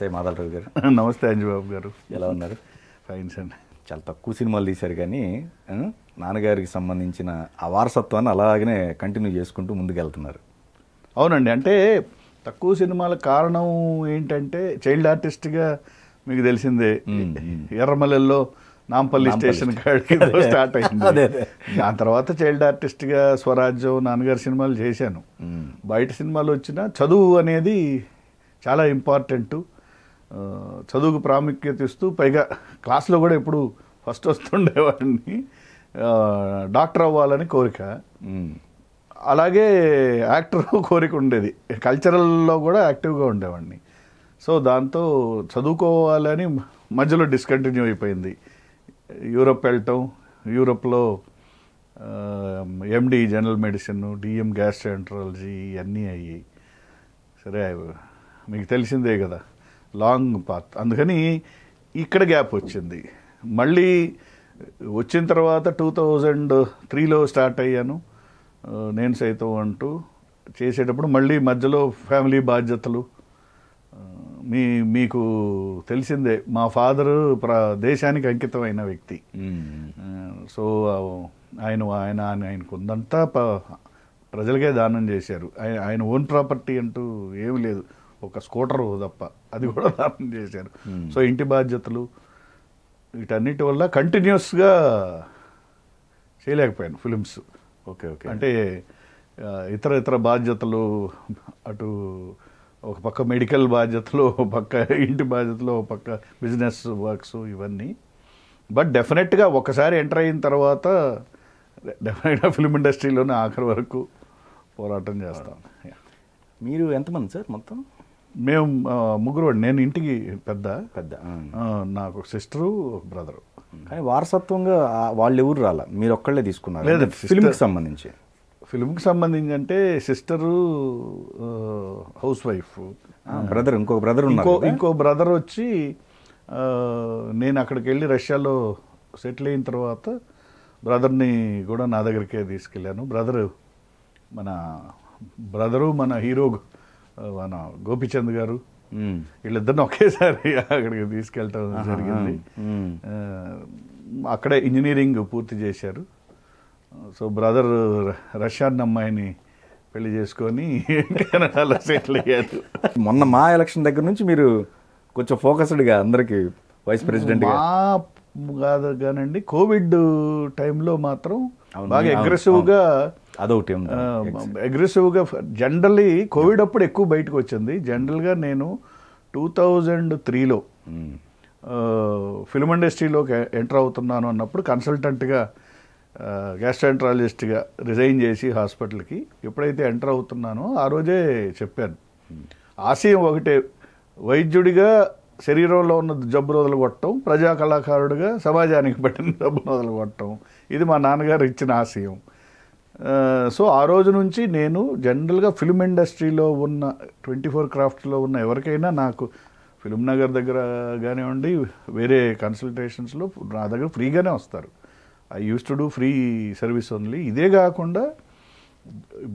నమస్తే మాధవరావు గారు నమస్తే అంజుబాబు గారు ఎలా ఉన్నారు ఫైన్స్ అండి చాలా తక్కువ సినిమాలు తీశారు కానీ నాన్నగారికి సంబంధించిన ఆ వారసత్వాన్ని అలాగనే కంటిన్యూ చేసుకుంటూ ముందుకెళ్తున్నారు అవునండి అంటే తక్కువ సినిమాల కారణం ఏంటంటే చైల్డ్ ఆర్టిస్ట్గా మీకు తెలిసిందే ఎర్రమలెల్లో నాంపల్లి స్టేషన్ కాడికి స్టార్ట్ అయింది దాని తర్వాత చైల్డ్ ఆర్టిస్ట్గా స్వరాజ్యం నాన్నగారి సినిమాలు చేశాను బయట సినిమాలు వచ్చినా చదువు అనేది చాలా ఇంపార్టెంటు చదువుకు ప్రాముఖ్యత ఇస్తూ పైగా క్లాస్లో కూడా ఎప్పుడు ఫస్ట్ వస్తుండేవాడిని డాక్టర్ అవ్వాలని కోరిక అలాగే యాక్టర్ కోరిక ఉండేది కల్చరల్లో కూడా యాక్టివ్గా ఉండేవాడిని సో దాంతో చదువుకోవాలని మధ్యలో డిస్కంటిన్యూ అయిపోయింది యూరప్ వెళ్ళటం యూరప్లో MD general medicine DM gastroenterology ఇవన్నీ అయ్యాయి సరే మీకు తెలిసిందే కదా లాంగ్ పాత్ అందుకని ఇక్కడ గ్యాప్ వచ్చింది మళ్ళీ వచ్చిన తర్వాత టూ థౌజండ్ త్రీలో స్టార్ట్ అయ్యాను నేను సైతం అంటూ చేసేటప్పుడు మళ్ళీ మధ్యలో ఫ్యామిలీ బాధ్యతలు మీ మీకు తెలిసిందే మా ఫాదరు ప్ర దేశానికి అంకితమైన వ్యక్తి సో ఆయన ఆయన ఆయన ఆయనకు ఉందంతా ప్రజలకే దానం చేశారు ఆయన ఆయన ఓన్ ప్రాపర్టీ అంటూ ఏమి లేదు ఒక స్కూటర్ తప్ప అది కూడా దానం చేశారు hmm. సో ఇంటి బాధ్యతలు వీటన్నిటి వల్ల కంటిన్యూస్గా చేయలేకపోయాను ఫిలిమ్స్ ఓకే ఓకే అంటే ఇతర ఇతర బాధ్యతలు అటు ఒక పక్క మెడికల్ బాధ్యతలు ఒక పక్క ఇంటి బాధ్యతలు ఒక పక్క బిజినెస్ వర్క్స్ ఇవన్నీ బట్ డెఫినెట్గా ఒకసారి ఎంటర్ అయిన తర్వాత డెఫినెట్గా ఫిల్మ్ ఇండస్ట్రీలోనే ఆఖరి వరకు పోరాటం చేస్తాను మీరు ఎంతమంది సార్ మొత్తం మేము ముగ్గురు నేను ఇంటికి పెద్ద పెద్ద నాకు ఒక సిస్టరు ఒక బ్రదరు కానీ వారసత్వంగా వాళ్ళు ఎవరు రాలా మీరు ఒక్కళ్ళే తీసుకున్నారు లేదు ఫిల్మ్కి సంబంధించి ఫిల్మ్కి సంబంధించి అంటే సిస్టరు హౌస్ వైఫ్ బ్రదర్ ఇంకో బ్రదర్ ఇంకో ఇంకో బ్రదర్ వచ్చి నేను అక్కడికి వెళ్ళి రష్యాలో సెటిల్ అయిన తర్వాత బ్రదర్ని కూడా నా దగ్గరికే తీసుకెళ్ళాను బ్రదరు మన బ్రదరు మన హీరో మన గోపిచంద్ గారు వీళ్ళిద్దరిని ఒకేసారి అక్కడికి తీసుకెళ్ళటం జరిగింది అక్కడే ఇంజనీరింగ్ పూర్తి చేశారు సో బ్రదర్ రష్యాన్ అమ్మాయిని పెళ్లి చేసుకొని కెనడాలో సెటిల్ అయ్యారు మొన్న మా ఎలక్షన్ దగ్గర నుంచి మీరు కొంచెం ఫోకస్డ్గా అందరికి వైస్ ప్రెసిడెంట్ కాదు కానండి కోవిడ్ టైంలో మాత్రం బాగా అగ్రెసివ్గా అదొకటి అగ్రెసివ్గా జనరల్లీ కోవిడ్ అప్పుడు ఎక్కువ బయటకు వచ్చింది జనరల్గా నేను టూ థౌజండ్ త్రీలో ఫిల్మ్ ఇండస్ట్రీలోకి ఎంటర్ అవుతున్నాను అన్నప్పుడు కన్సల్టెంట్గా గ్యాస్ట్రాంట్రాలజిస్ట్గా రిజైన్ చేసి హాస్పిటల్కి ఎప్పుడైతే ఎంటర్ అవుతున్నానో ఆ రోజే చెప్పాను ఆశయం ఒకటే వైద్యుడిగా శరీరంలో ఉన్న జబ్బు రోజులు కొట్టడం ప్రజా కళాకారుడిగా సమాజానికి పెట్టిన జబ్బు రోజులు కొట్టడం ఇది మా నాన్నగారు ఇచ్చిన ఆశయం సో ఆ రోజు నుంచి నేను జనరల్గా ఫిల్మ్ ఇండస్ట్రీలో ఉన్న ట్వంటీ ఫోర్ క్రాఫ్ట్స్లో ఉన్న ఎవరికైనా నాకు ఫిల్మ్ నగర్ దగ్గర కానివ్వండి వేరే కన్సల్టేషన్స్లో నా దగ్గర ఫ్రీగానే వస్తారు I used to do free service only ఇదే కాకుండా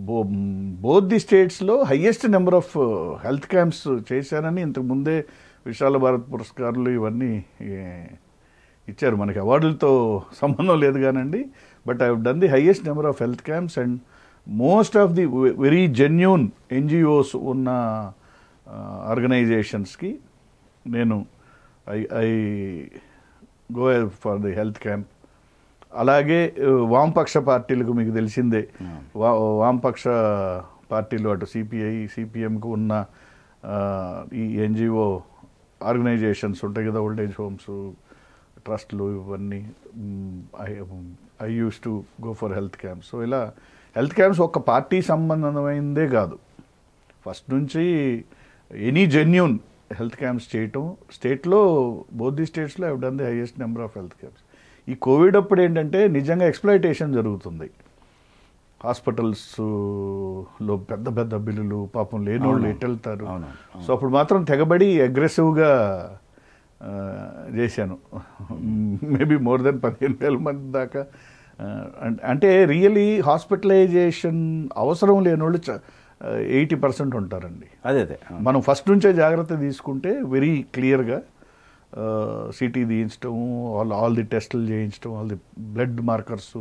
బో బోత్ ది స్టేట్స్లో highest number of health camps చేశానని ఇంతకుముందే విశాల భారత్ పురస్కారాలు ఇవన్నీ ఇచ్చారు మనకి అవార్డులతో సంబంధం లేదు కానండి but I done the highest number of health camps and most of the very genuine NGOs ఉన్న ఆర్గనైజేషన్స్కి నేను I I go for the health camp అలాగే వామపక్ష పార్టీలకు మీకు తెలిసిందే hmm. వా వామపక్ష పార్టీలు అటు సిపిఐ సిపిఎంకు ఉన్న ఈ ఎన్జిఓ ఆర్గనైజేషన్స్ ఉంటాయి కదా ఓల్డేజ్ హోమ్స్ ట్రస్ట్లు ఇవన్నీ I used to go for health camps so ఇలా హెల్త్ క్యాంప్స్ ఒక పార్టీ సంబంధమైందే కాదు ఫస్ట్ నుంచి ఎనీ జెన్యున్ హెల్త్ క్యాంప్స్ చేయటం స్టేట్లో బోధి స్టేట్స్లో I've done the highest number of health camps ఈ కోవిడ్ అప్పుడు ఏంటంటే నిజంగా ఎక్స్ప్లైటేషన్ జరుగుతుంది హాస్పిటల్స్ లో పెద్ద పెద్ద బిల్లులు పాపం లేని వాళ్ళు ఎటు వెళ్తారు సో అప్పుడు మాత్రం తెగబడి అగ్రెసివ్గా చేశాను మేబీ మోర్ దెన్ పదిహేను వేల మంది దాకా అంటే రియలీ హాస్పిటలైజేషన్ అవసరం లేని వాళ్ళు ఎయిటీ పర్సెంట్ ఉంటారండి అదే అదే మనం ఫస్ట్ నుంచే జాగ్రత్త తీసుకుంటే వెరీ క్లియర్గా సిటీ తీయించడం ఆల్ ఆల్ ది టెస్టులు చేయించడం ఆల్ ది బ్లడ్ మార్కర్స్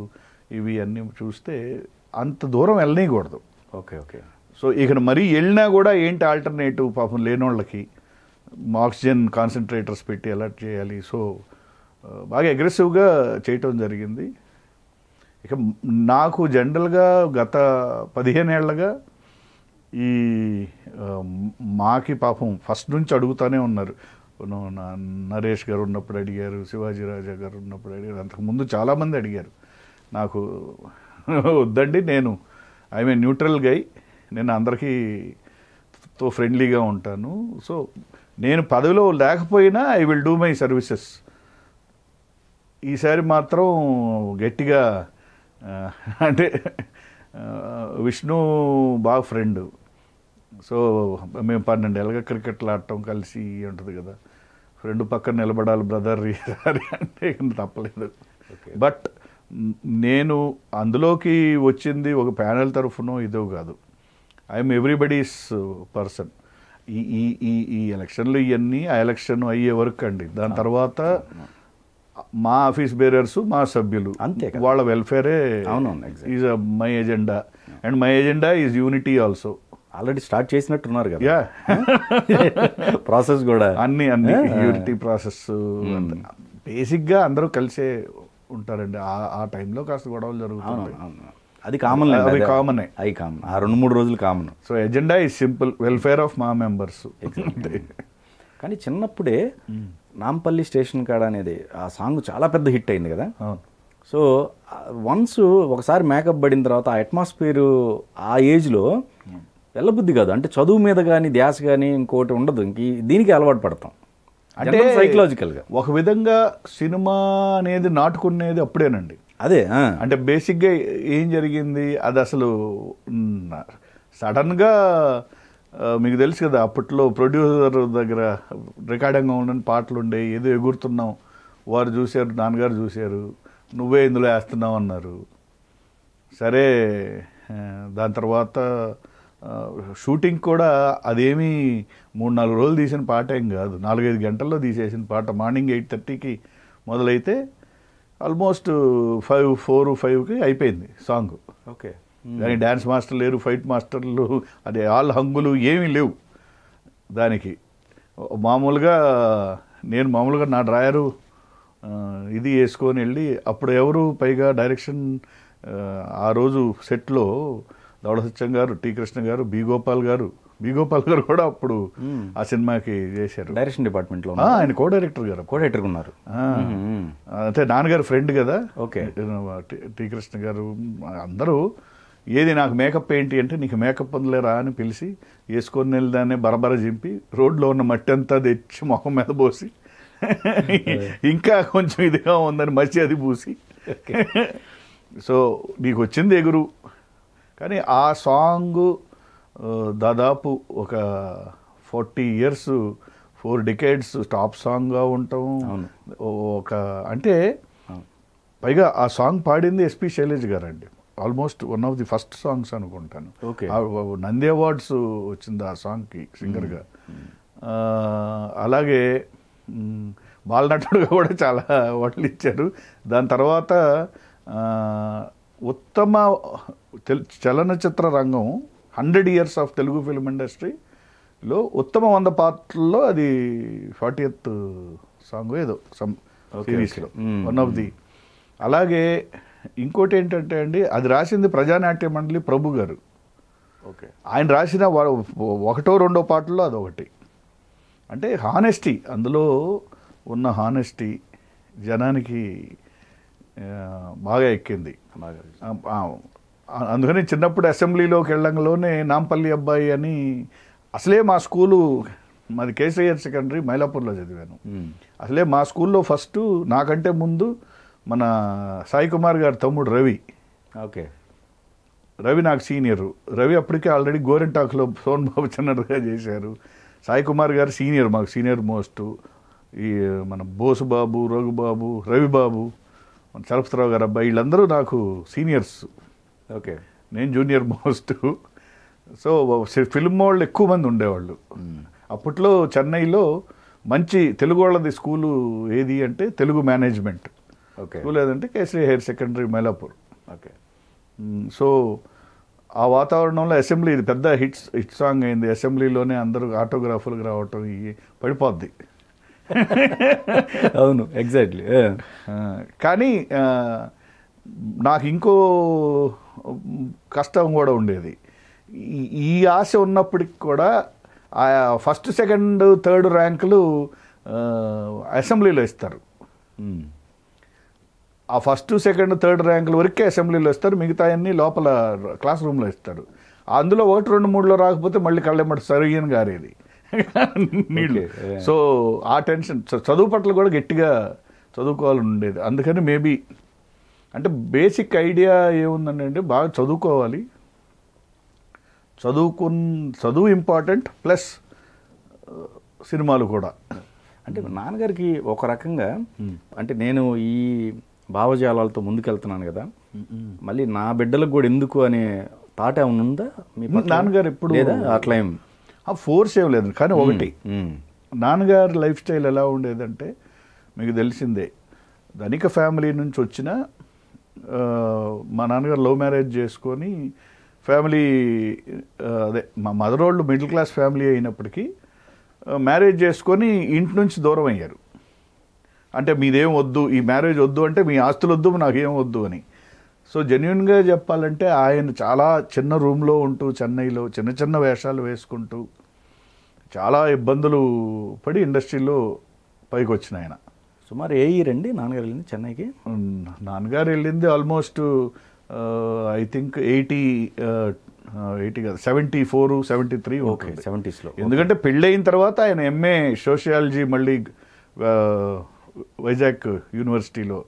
ఇవి అన్నీ చూస్తే అంత దూరం వెళ్ళనీయకూడదు ఓకే ఓకే సో ఇక మరీ వెళ్ళినా కూడా ఏంటి ఆల్టర్నేటివ్ పాపం లేనోళ్ళకి ఆక్సిజన్ కాన్సన్ట్రేటర్స్ పెట్టి అలర్ట్ చేయాలి సో బాగా అగ్రెసివ్గా చేయటం జరిగింది ఇక నాకు జనరల్గా గత పదిహేను ఏళ్ళగా ఈ మాకి పాపం ఫస్ట్ నుంచి అడుగుతూనే ఉన్నారు నరేష్ గారు ఉన్నప్పుడు అడిగారు శివాజీ రాజా గారు ఉన్నప్పుడు అడిగారు అంతకుముందు చాలామంది అడిగారు నాకు వద్దండి నేను ఐ మీన్ న్యూట్రల్ గై నేను అందరికీ తో ఫ్రెండ్లీగా ఉంటాను సో నేను పదవిలో లేకపోయినా I will do my services ఈసారి మాత్రం గట్టిగా అంటే విష్ణు బాగా ఫ్రెండ్ సో మేము పన్నెండు ఏళ్ళగా క్రికెట్లు ఆడటం కలిసి ఉంటుంది కదా ఫ్రెండ్ పక్కన నిలబడాలి బ్రదర్ అంటే తప్పలేదు బట్ నేను అందులోకి వచ్చింది ఒక ప్యానెల్ తరఫునో ఇదో కాదు ఐఎమ్ ఎవ్రీబడీస్ పర్సన్ ఈ ఈ ఈ ఈ ఎలక్షన్లు ఇవన్నీ ఆ ఎలక్షన్ అయ్యే వరకు అండి దాని తర్వాత మా ఆఫీస్ బేరర్స్ మా సభ్యులు అంతే వాళ్ళ వెల్ఫేరే అవును is my agenda and my agenda is unity also already start చేసినట్టున్నారు కదా యా ప్రాసెస్ కూడా అన్ని అన్ని యూనిటీ ప్రాసెస్ బేసిక్గా hmm. అందరూ కలిసే ఉంటారండి ఆ టైంలో కాస్త గొడవలు జరుగుతున్నాయి అది కామన్ అవి కామన్ అవి కామన్ ఆ రెండు మూడు రోజులు కామన్ సో ఎజెండా ఈ సింపుల్ వెల్ఫేర్ ఆఫ్ మా మెంబర్స్ కానీ చిన్నప్పుడే నాంపల్లి స్టేషన్ కాడ అనేది ఆ సాంగ్ చాలా పెద్ద హిట్ అయింది కదా సో వన్స్ ఒకసారి మేకప్ పడిన తర్వాత ఆ అట్మాస్ఫియర్ ఆ ఏజ్లో వెళ్ళబుద్ధి కాదు అంటే చదువు మీద కానీ ధ్యాస కానీ ఇంకోటి ఉండదు ఇంక దీనికి అలవాటు పడతాం అంటే సైకలాజికల్గా ఒక విధంగా సినిమా అనేది నాటుకునేది అప్పుడేనండి అదే అంటే బేసిక్గా ఏం జరిగింది అది అసలు సడన్గా మీకు తెలుసు కదా అప్పట్లో ప్రొడ్యూసర్ దగ్గర రికార్డింగ్గా ఉండని పాటలు ఉండే ఏదో ఎగురుతున్నాం వారు చూశారు నాన్నగారు చూశారు నువ్వే ఇందులో వేస్తున్నావు అన్నారు సరే దాని తర్వాత షూటింగ్ కూడా అదేమీ మూడు నాలుగు రోజులు తీసిన పాట ఏం కాదు నాలుగైదు గంటల్లో తీసేసిన పాట మార్నింగ్ ఎయిట్ థర్టీకి మొదలైతే ఆల్మోస్ట్ ఫైవ్ ఫోర్ ఫైవ్కి అయిపోయింది సాంగ్ ఓకే దానికి డ్యాన్స్ మాస్టర్ లేరు ఫైట్ మాస్టర్లు అదే ఆల్ హంగులు ఏమీ లేవు దానికి మామూలుగా నేను మామూలుగా నా డ్రాయరు ఇది వేసుకొని వెళ్ళి అప్పుడు ఎవరు పైగా డైరెక్షన్ ఆ రోజు సెట్లో దౌడసత్యం గారు టీ కృష్ణ గారు బి గోపాల్ గారు బి గారు కూడా అప్పుడు ఆ సినిమాకి చేశారు డైరెక్షన్ డిపార్ట్మెంట్ లో ఆయన కో డైరెక్టర్ గారు కో డైరెక్టర్ ఉన్నారు అంటే నాన్నగారు ఫ్రెండ్ కదా ఓకే టీ కృష్ణ గారు అందరూ ఏది నాకు మేకప్ ఏంటి అంటే నీకు మేకప్ ఉందిలేరా అని పిలిచి వేసుకొని వెళ్ళదాన్ని బరబర చింపి రోడ్లో ఉన్న మట్టి అంతా తెచ్చి మొహం మీద పోసి ఇంకా కొంచెం ఇదిగా ఉందని మసి అది పూసి సో నీకు వచ్చింది ఎగురు కానీ ఆ సాంగ్ దాదాపు ఒక forty years four decades top సాంగ్గా ఉండటం ఒక అంటే పైగా ఆ సాంగ్ పాడింది ఎస్పి శైలేజ్ గారు అండి almost one of the first songs అనుకుంటాను నంది అవార్డ్స్ వచ్చింది ఆ సాంగ్కి సింగర్గా అలాగే బాలనటుడుగా కూడా చాలా అవార్డులు ఇచ్చారు దాని తర్వాత ఉత్తమ చలనచిత్ర రంగం hundred years of Telugu film ఇండస్ట్రీలో ఉత్తమ వంద పాటల్లో అది ఫార్టీ ఎయిత్ సాంగ్ ఏదో సమ్ సిరీస్లో వన్ ఆఫ్ ది అలాగే ఇంకోటి ఏంటంటే అండి అది రాసింది ప్రజానాట్య మండలి ప్రభు గారు ఓకే ఆయన రాసిన ఒకటో రెండో పాటల్లో ఒకటి అంటే హానెస్టీ అందులో ఉన్న హానెస్టీ జనానికి బాగా ఎక్కింది అందుకని చిన్నప్పుడు అసెంబ్లీలోకి వెళ్ళంలోనే నాంపల్లి అబ్బాయి అని అసలే మా స్కూలు మాది కేసీఆర్ సెకండరీ మైలాపూర్లో చదివాను అసలే మా స్కూల్లో ఫస్ట్ నాకంటే ముందు మన సాయి కుమార్ గారి తమ్ముడు రవి ఓకే రవి నాకు సీనియరు రవి అప్పటికే ఆల్రెడీ గోరెంటాక్లో సోన్ బాబు చిన్నగా చేశారు సాయి కుమార్ గారు సీనియర్ మాకు సీనియర్ మోస్ట్ ఈ మన బోసుబాబు రఘుబాబు రవిబాబు మన చలపతిరావు గారు అబ్బాయి వీళ్ళందరూ నాకు సీనియర్స్ ఓకే నేను జూనియర్ మోస్ట్ సో ఫిల్మ్ వాళ్ళు ఎక్కువ మంది ఉండేవాళ్ళు అప్పట్లో చెన్నైలో మంచి తెలుగు వాళ్ళది స్కూలు ఏది అంటే తెలుగు మేనేజ్మెంట్ ఓకే స్కూల్ ఏదంటే Kesari higher secondary Mylapore okay so ఆ వాతావరణంలో అసెంబ్లీ ఇది పెద్ద హిట్స్ హిట్ సాంగ్ అయింది అసెంబ్లీలోనే అందరూ ఆటోగ్రాఫర్లు రావటం ఇవి పడిపోద్ది అవును ఎగ్జాక్ట్లీ కానీ నాకు ఇంకో కష్టం కూడా ఉండేది ఈ ఆశ ఉన్నప్పటికి కూడా ఆ ఫస్ట్ సెకండ్ థర్డ్ ర్యాంకులు అసెంబ్లీలో ఇస్తారు ఆ ఫస్ట్ సెకండ్ థర్డ్ ర్యాంకుల వరకే అసెంబ్లీలో ఇస్తారు మిగతా అన్ని లోపల క్లాస్ రూమ్లో ఇస్తారు అందులో ఒకటి రెండు మూడులో రాకపోతే మళ్ళీ కళ్ళెమ్మటి సరియన్ గారేది నీళ్ళు సో ఆ టెన్షన్ చదువు పట్ల కూడా గట్టిగా చదువుకోవాలని ఉండేది అందుకని మేబీ అంటే బేసిక్ ఐడియా ఏముందండి అంటే బాగా చదువుకోవాలి చదువుకు చదువు ఇంపార్టెంట్ ప్లస్ uh, సినిమాలు కూడా అంటే నాన్నగారికి ఒక రకంగా hmm. అంటే నేను ఈ భావజాలాలతో ముందుకెళ్తున్నాను కదా hmm, hmm. మళ్ళీ నా బిడ్డలకు కూడా ఎందుకు అనే థాట్ ఏమైనా ఉందా మీ నాన్నగారు ఎప్పుడు లేదా అట్లా ఏం ఫోర్స్ ఏం లేదు కానీ ఒకటి నాన్నగారి లైఫ్ స్టైల్ ఎలా ఉండేదంటే మీకు తెలిసిందే ధనిక ఫ్యామిలీ నుంచి వచ్చిన మా నాన్నగారు లవ్ మ్యారేజ్ చేసుకొని ఫ్యామిలీ అదే మా మదర్ వాళ్ళు మిడిల్ క్లాస్ ఫ్యామిలీ అయినప్పటికీ మ్యారేజ్ చేసుకొని ఇంటి నుంచి దూరం అయ్యారు అంటే మీదేం వద్దు ఈ మ్యారేజ్ వద్దు అంటే మీ ఆస్తులు వద్దు నాకేం వద్దు అని సో జెన్యున్గా చెప్పాలంటే ఆయన చాలా చిన్న రూమ్లో ఉంటూ చెన్నైలో చిన్న చిన్న వేషాలు వేసుకుంటూ చాలా ఇబ్బందులు పడి ఇండస్ట్రీలో పైకి వచ్చిన ఆయన సుమారు ఏ ఇయర్ అండి నాన్నగారు వెళ్ళింది చెన్నైకి నాన్నగారు వెళ్ళింది almost I think eighty eighty కాదు seventy four seventy three okay సెవెంటీస్లో ఎందుకంటే పెళ్ళయిన తర్వాత ఆయన ఎంఏ సోషియాలజీ మళ్ళీ వైజాగ్ యూనివర్సిటీలో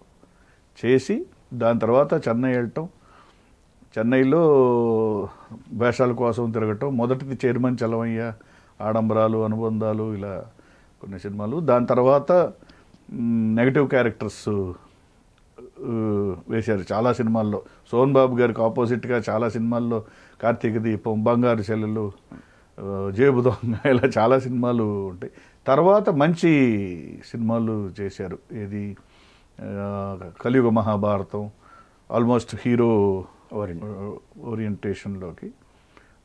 చేసి దాని తర్వాత చెన్నై వెళ్ళటం చెన్నైలో వేషాల కోసం తిరగటం మొదటిది చైర్మన్ చలవయ్య ఆడంబరాలు అనుబంధాలు ఇలా కొన్ని సినిమాలు దాని తర్వాత నెగటివ్ క్యారెక్టర్స్ వేశారు చాలా సినిమాల్లో సోన్ బాబు గారికి ఆపోజిట్గా చాలా సినిమాల్లో కార్తీక దీపం బంగారు చెల్లెలు జేబు దొంగ ఇలా చాలా సినిమాలు ఉంటాయి తర్వాత మంచి సినిమాలు చేశారు ఏది కలియుగ మహాభారతం ఆల్మోస్ట్ హీరో ఓరియంటేషన్లోకి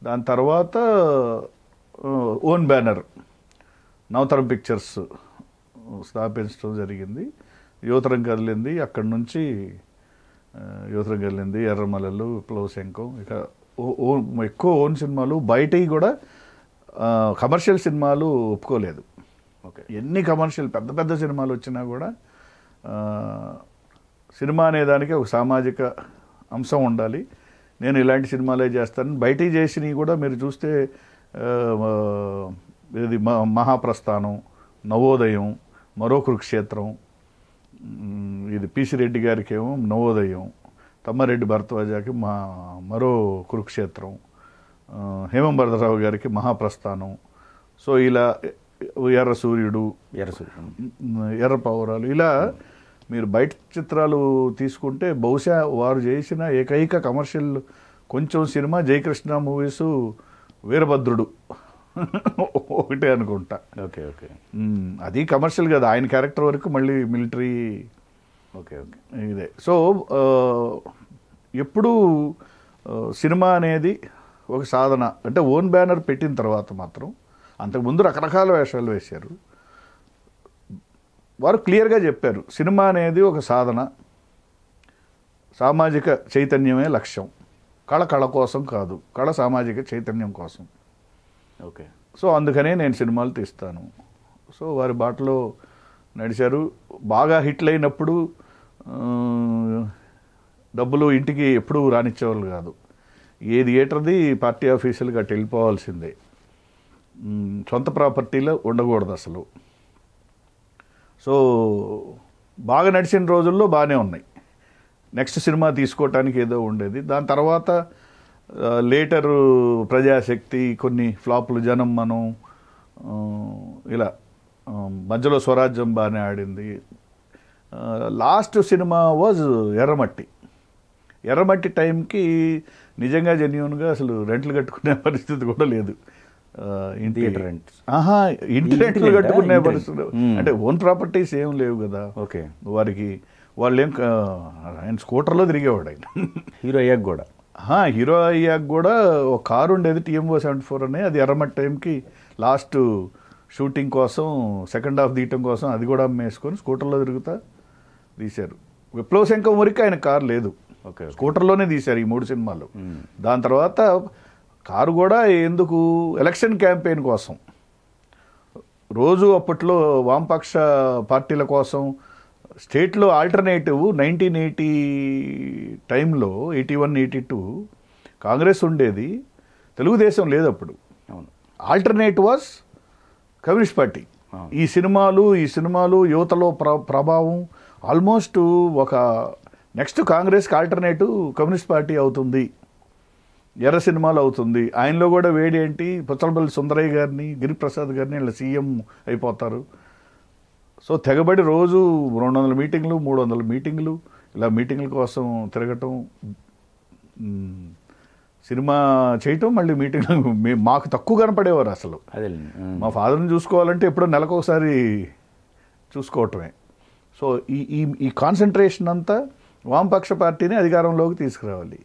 దాని తర్వాత ఓన్ బ్యానర్ నవతరం పిక్చర్స్ స్థాపించడం జరిగింది యువతరం కదిలింది అక్కడి నుంచి యువతరం కదిలింది ఎర్రమలలు ప్లవశంకం ఇక ఓ ఎక్కువ ఓన్ సినిమాలు బయటవి కూడా కమర్షియల్ సినిమాలు ఒప్పుకోలేదు ఓకే ఎన్ని కమర్షియల్ పెద్ద పెద్ద సినిమాలు వచ్చినా కూడా సినిమా అనేదానికి ఒక సామాజిక అంశం ఉండాలి నేను ఇలాంటి సినిమాలే చేస్తాను బయటికి చేసినవి కూడా మీరు చూస్తే ఇది మహాప్రస్థానం నవోదయం మరో కురుక్షేత్రం ఇది పిసిరెడ్డి గారికి ఏమో నవోదయం తమ్మారెడ్డి భరద్వాజాకి మా మరో కురుక్షేత్రం హేమంబరదరావు గారికి మహాప్రస్థానం సో ఇలా ఎర్ర సూర్యుడు ఎర్ర సూర్యుడు ఎర్ర పౌరాలు ఇలా మీరు బయట చిత్రాలు తీసుకుంటే బహుశా వారు చేసిన ఏకైక కమర్షియల్ కొంచెం సినిమా జయకృష్ణ మూవీసు వీరభద్రుడు ఒకటే అనుకుంటా ఓకే ఓకే అది కమర్షియల్ కదా ఆయన క్యారెక్టర్ వరకు మళ్ళీ మిలిటరీ ఓకే ఓకే ఇదే సో ఎప్పుడు సినిమా అనేది ఒక సాధన అంటే ఓన్ బ్యానర్ పెట్టిన తర్వాత మాత్రం అంతకుముందు రకరకాల వేషాలు వేశారు వారు క్లియర్గా చెప్పారు సినిమా అనేది ఒక సాధన సామాజిక చైతన్యమే లక్ష్యం కళ కళ కోసం కాదు కళ సామాజిక చైతన్యం కోసం ఓకే సో అందుకనే నేను సినిమాలు తీస్తాను సో వారి బాటలో నడిచారు బాగా హిట్ అయినప్పుడు డబ్బులు ఇంటికి ఎప్పుడూ రానిచ్చేవాళ్ళు కాదు ఏ థియేటర్ది పార్టీ ఆఫీసులు గట్టి వెళ్ళిపోవాల్సిందే సొంత ప్రాపర్టీలో ఉండకూడదు అసలు సో బాగా నడిచిన రోజుల్లో బాగానే ఉన్నాయి నెక్స్ట్ సినిమా తీసుకోవటానికి ఏదో ఉండేది దాని తర్వాత లేటరు ప్రజాశక్తి కొన్ని ఫ్లాపులు జనం మనం ఇలా మధ్యలో స్వరాజ్యం బాగానే ఆడింది లాస్ట్ సినిమా వాజ్ ఎర్రమట్టి ఎర్రమట్టి టైంకి నిజంగా జెన్యున్గా అసలు రెంట్లు కట్టుకునే పరిస్థితి కూడా లేదు ఇంటి రెంట్ ఆహా ఇంటి రెంట్లు కట్టుకునే పరిస్థితి అంటే ఓన్ ప్రాపర్టీస్ ఏం లేవు కదా ఓకే వారికి వాళ్ళు ఏం ఆయన స్కూటర్లో తిరిగేవాడు ఆయన హీరో అయ్యాక కూడా హీరో అయ్యాక కూడా ఒక కారు ఉండేది టీఎంఓ సెవెంటీ ఫోర్ అని అది ఎర్రమట్ టైంకి లాస్ట్ షూటింగ్ కోసం సెకండ్ హాఫ్ తీయటం కోసం అది కూడా అమ్మేసుకొని స్కూటర్లో తిరుగుతా తీశారు విప్లవశంకం వరకు ఆయన కారు లేదు ఓకే స్కూటర్లోనే తీశారు ఈ మూడు సినిమాలు దాని తర్వాత కారు కూడా ఎందుకు ఎలక్షన్ క్యాంపెయిన్ కోసం రోజు అప్పట్లో వామపక్ష పార్టీల కోసం స్టేట్లో ఆల్టర్నేటివ్ నైన్టీన్ ఎయిటీ టైంలో eighty one eighty two Congress ఉండేది తెలుగుదేశం లేదు అప్పుడు అవును ఆల్టర్నేట్ వాజ్ కమ్యూనిస్ట్ పార్టీ ఈ సినిమాలు ఈ సినిమాలు యువతలో ప్ర ప్రభావం ఆల్మోస్ట్ ఒక నెక్స్ట్ కాంగ్రెస్కి ఆల్టర్నేటివ్ కమ్యూనిస్ట్ పార్టీ అవుతుంది ఎర్ర సినిమాలు అవుతుంది ఆయనలో కూడా వేడేంటి పుచ్చలపల్లి సుందరయ్య గారిని గిరిప్రసాద్ గారిని వీళ్ళ సీఎం అయిపోతారు సో తెగబడి రోజు రెండు వందల మీటింగ్లు మూడు వందల మీటింగ్లు ఇలా మీటింగ్ల కోసం తిరగటం సినిమా చేయటం మళ్ళీ మీటింగ్ మాకు తక్కువ కనపడేవారు అసలు మా ఫాదర్ని చూసుకోవాలంటే ఎప్పుడో నెలకొకసారి చూసుకోవటమే సో ఈ ఈ ఈ కాన్సన్ట్రేషన్ అంతా వామపక్ష పార్టీని అధికారంలోకి తీసుకురావాలి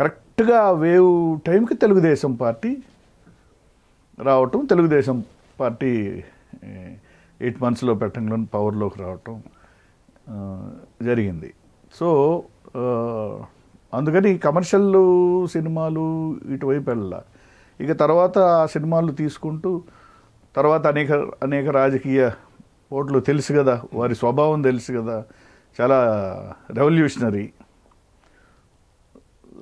కరెక్ట్గా వేవ్ టైంకి తెలుగుదేశం పార్టీ రావటం తెలుగుదేశం పార్టీ ఎయిట్ మంత్స్లో పెట్టంగా పవర్లోకి రావటం జరిగింది సో అందుకని కమర్షియల్ సినిమాలు ఇటువైపు వెళ్ళాల ఇక తర్వాత ఆ సినిమాలు తీసుకుంటూ తర్వాత అనేక అనేక రాజకీయ ఓట్లు తెలుసు కదా వారి స్వభావం తెలుసు కదా చాలా రెవల్యూషనరీ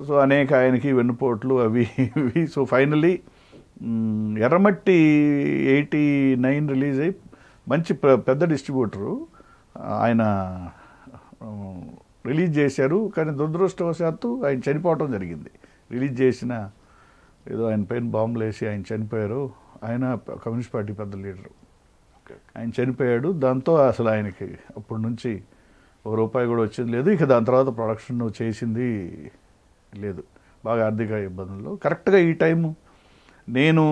సో అనేక ఆయనకి వెన్నుపోట్లు అవి ఇవి సో ఫైనలీ ఎర్రమట్టి ఎయిటీ నైన్ రిలీజ్ అయ్యి మంచి పెద్ద డిస్ట్రిబ్యూటరు ఆయన రిలీజ్ చేశారు కానీ దురదృష్టవశాత్తు ఆయన చనిపోవటం జరిగింది రిలీజ్ చేసిన ఏదో ఆయన పైన బాంబులు వేసి ఆయన చనిపోయారు ఆయన కమ్యూనిస్ట్ పార్టీ పెద్ద లీడరు ఆయన చనిపోయాడు దాంతో అసలు ఆయనకి అప్పటి నుంచి ఒక రూపాయి కూడా వచ్చింది లేదు ఇక దాని తర్వాత ప్రొడక్షన్ చేసింది లేదు బాగా ఆర్థిక ఇబ్బందులు కరెక్ట్గా ఈ టైము నేను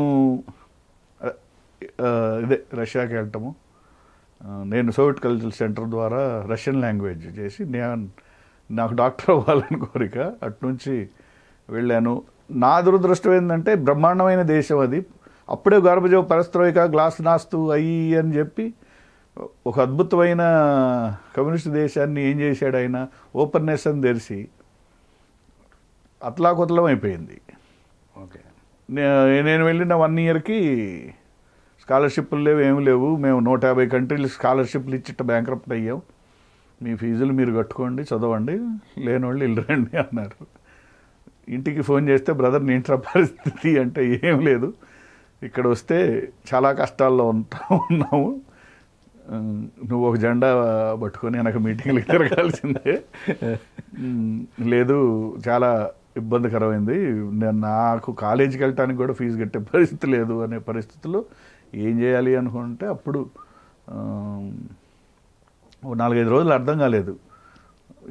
ఇదే రష్యాకి వెళ్ళటము నేను సోవియట్ కల్చరల్ సెంటర్ ద్వారా రష్యన్ లాంగ్వేజ్ చేసి నేను నాకు డాక్టర్ అవ్వాలని కోరిక అట్నుంచి వెళ్ళాను నా దురదృష్టం ఏంటంటే బ్రహ్మాండమైన దేశం అది అప్పుడే గర్భజో పరస్త్రోయిక గ్లాస్ నాస్తు అయ్యి అని చెప్పి ఒక అద్భుతమైన కమ్యూనిస్ట్ దేశాన్ని ఏం చేశాడు ఆయన ఓపెన్నెస్ అని తెలిసి అతలాకుతలం అయిపోయింది ఓకే నేను వెళ్ళిన వన్ ఇయర్కి స్కాలర్షిప్లు లేవు ఏమి లేవు మేము నూట యాభై కంట్రీలు స్కాలర్షిప్లు ఇచ్చిట బ్యాంక్రప్ట్ అయ్యాం మీ ఫీజులు మీరు కట్టుకోండి చదవండి లేని వాళ్ళు ఇల్లు రండి అన్నారు ఇంటికి ఫోన్ చేస్తే బ్రదర్ నింట్ర పరిస్థితి అంటే ఏం లేదు ఇక్కడ వస్తే చాలా కష్టాల్లో ఉంటా ఉన్నాము నువ్వు ఒక జెండా పట్టుకొని వెనక మీటింగ్లకు తిరగాల్సిందే లేదు చాలా ఇబ్బందికరమైంది నేను నాకు కాలేజీకి వెళ్ళటానికి కూడా ఫీజు కట్టే పరిస్థితి లేదు అనే పరిస్థితుల్లో ఏం చేయాలి అనుకుంటే అప్పుడు నాలుగైదు రోజులు అర్థం కాలేదు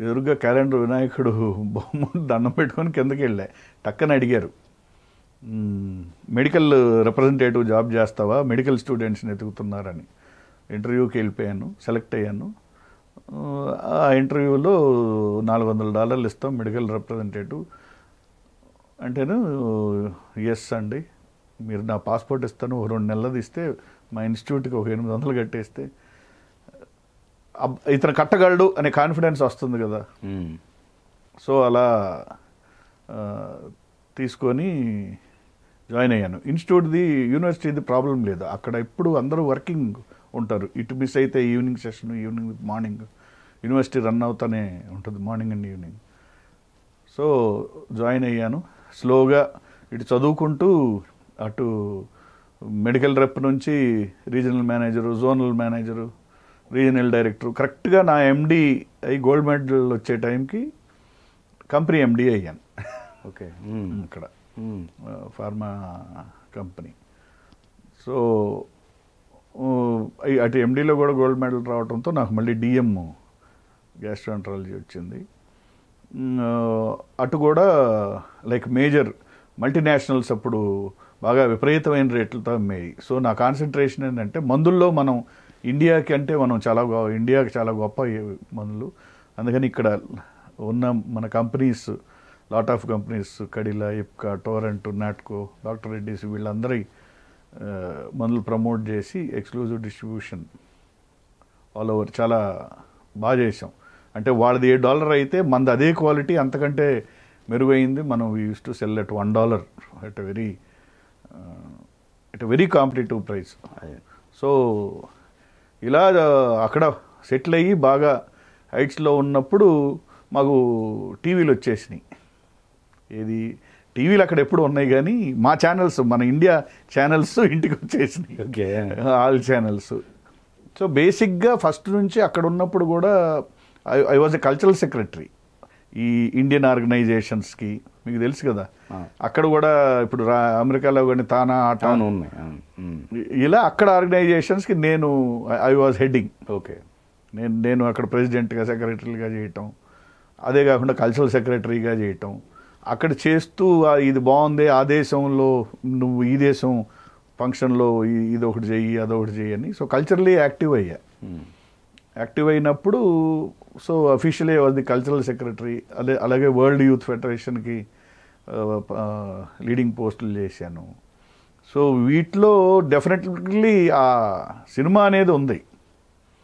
ఎదురుగా క్యాలెండర్ వినాయకుడు బొమ్మ దండం పెట్టుకొని కిందకి వెళ్ళా టక్కన అడిగారు మెడికల్ రిప్రజెంటేటివ్ జాబ్ చేస్తావా మెడికల్ స్టూడెంట్స్ని ఎతుకుతున్నారని ఇంటర్వ్యూకి వెళ్ళిపోయాను సెలెక్ట్ అయ్యాను ఆ ఇంటర్వ్యూలో నాలుగు వందల డాలర్లు ఇస్తాం మెడికల్ రిప్రజెంటేటివ్ అంటేను ఎస్ అండి మీరు నా పాస్పోర్ట్ ఇస్తాను రెండు నెలలది ఇస్తే మా ఇన్స్టిట్యూట్కి ఒక ఎనిమిది వందలు కట్టేస్తే ఇతను కట్టగలడు అనే కాన్ఫిడెన్స్ వస్తుంది కదా సో అలా తీసుకొని జాయిన్ అయ్యాను ఇన్స్టిట్యూట్ది యూనివర్సిటీది ప్రాబ్లం లేదు అక్కడ ఇప్పుడు అందరూ వర్కింగ్ ఉంటారు ఇటు మిస్ అయితే evening session evening morning university run అవుతానే ఉంటుంది morning and evening so join అయ్యాను స్లోగా ఇటు చదువుకుంటూ అటు మెడికల్ రెప్ నుంచి regional manager zonal manager regional director కరెక్ట్గా నా ఎండి అయి గోల్డ్ మెడల్ వచ్చే టైంకి కంపెనీ ఎండి అయ్యాను ఓకే ఇక్కడ ఫార్మా కంపెనీ సో అటు ఎండీలో కూడా గోల్డ్ మెడల్ రావడంతో నాకు మళ్ళీ డిఎం గ్యాస్ట్రాంట్రాలజీ వచ్చింది అటు కూడా లైక్ మేజర్ మల్టీనేషనల్స్ అప్పుడు బాగా విపరీతమైన రేట్లతో అమ్మేవి సో నా కాన్సన్ట్రేషన్ ఏంటంటే మందుల్లో మనం ఇండియాకి అంటే మనం చాలా ఇండియాకి చాలా గొప్ప మందులు అందుకని ఇక్కడ ఉన్న మన companies lot of companies Cadila Ipca Torrent Natco doctor Reddy's వీళ్ళందరి మందులు ప్రమోట్ చేసి ఎక్స్క్లూజివ్ డిస్ట్రిబ్యూషన్ ఆల్ ఓవర్ చాలా బాగా చేసాం అంటే వాళ్ళది ఏ డాలర్ అయితే మంది అదే క్వాలిటీ అంతకంటే మెరుగైంది మనం used to sell at one dollar at very it very competitive price so ఇలా అక్కడ సెటిల్ అయ్యి బాగా హైట్స్లో ఉన్నప్పుడు మాకు టీవీలు వచ్చేసినాయి ఏది టీవీలు అక్కడ ఎప్పుడు ఉన్నాయి కానీ మా ఛానల్స్ మన ఇండియా ఛానల్స్ ఇంటికి వచ్చేసినాయి ఓకే ఆల్ ఛానల్స్ సో బేసిక్గా ఫస్ట్ నుంచి అక్కడ ఉన్నప్పుడు కూడా I I was a cultural secretary ఈ ఇండియన్ ఆర్గనైజేషన్స్కి మీకు తెలుసు కదా అక్కడ కూడా ఇప్పుడు అమెరికాలో కానీ తానా ఆటా ఉన్నాయి ఇలా అక్కడ ఆర్గనైజేషన్స్కి నేను ఐ వాజ్ హెడ్డింగ్ ఓకే నేను నేను అక్కడ ప్రెసిడెంట్గా సెక్రటరీగా చేయటం అదే కాకుండా కల్చరల్ సెక్రటరీగా చేయటం అక్కడ చేస్తూ ఇది బాగుంది ఆ దేశంలో నువ్వు ఈ దేశం ఫంక్షన్లో ఇది ఒకటి చెయ్యి అదొకటి చెయ్యి అని సో కల్చరలీ యాక్టివ్ అయ్యా యాక్టివ్ అయినప్పుడు so officially was the cultural secretary అదే అలాగే వరల్డ్ యూత్ ఫెడరేషన్కి లీడింగ్ పోస్టులు చేశాను సో వీటిలో డెఫినెట్లీ ఆ సినిమా అనేది ఉంది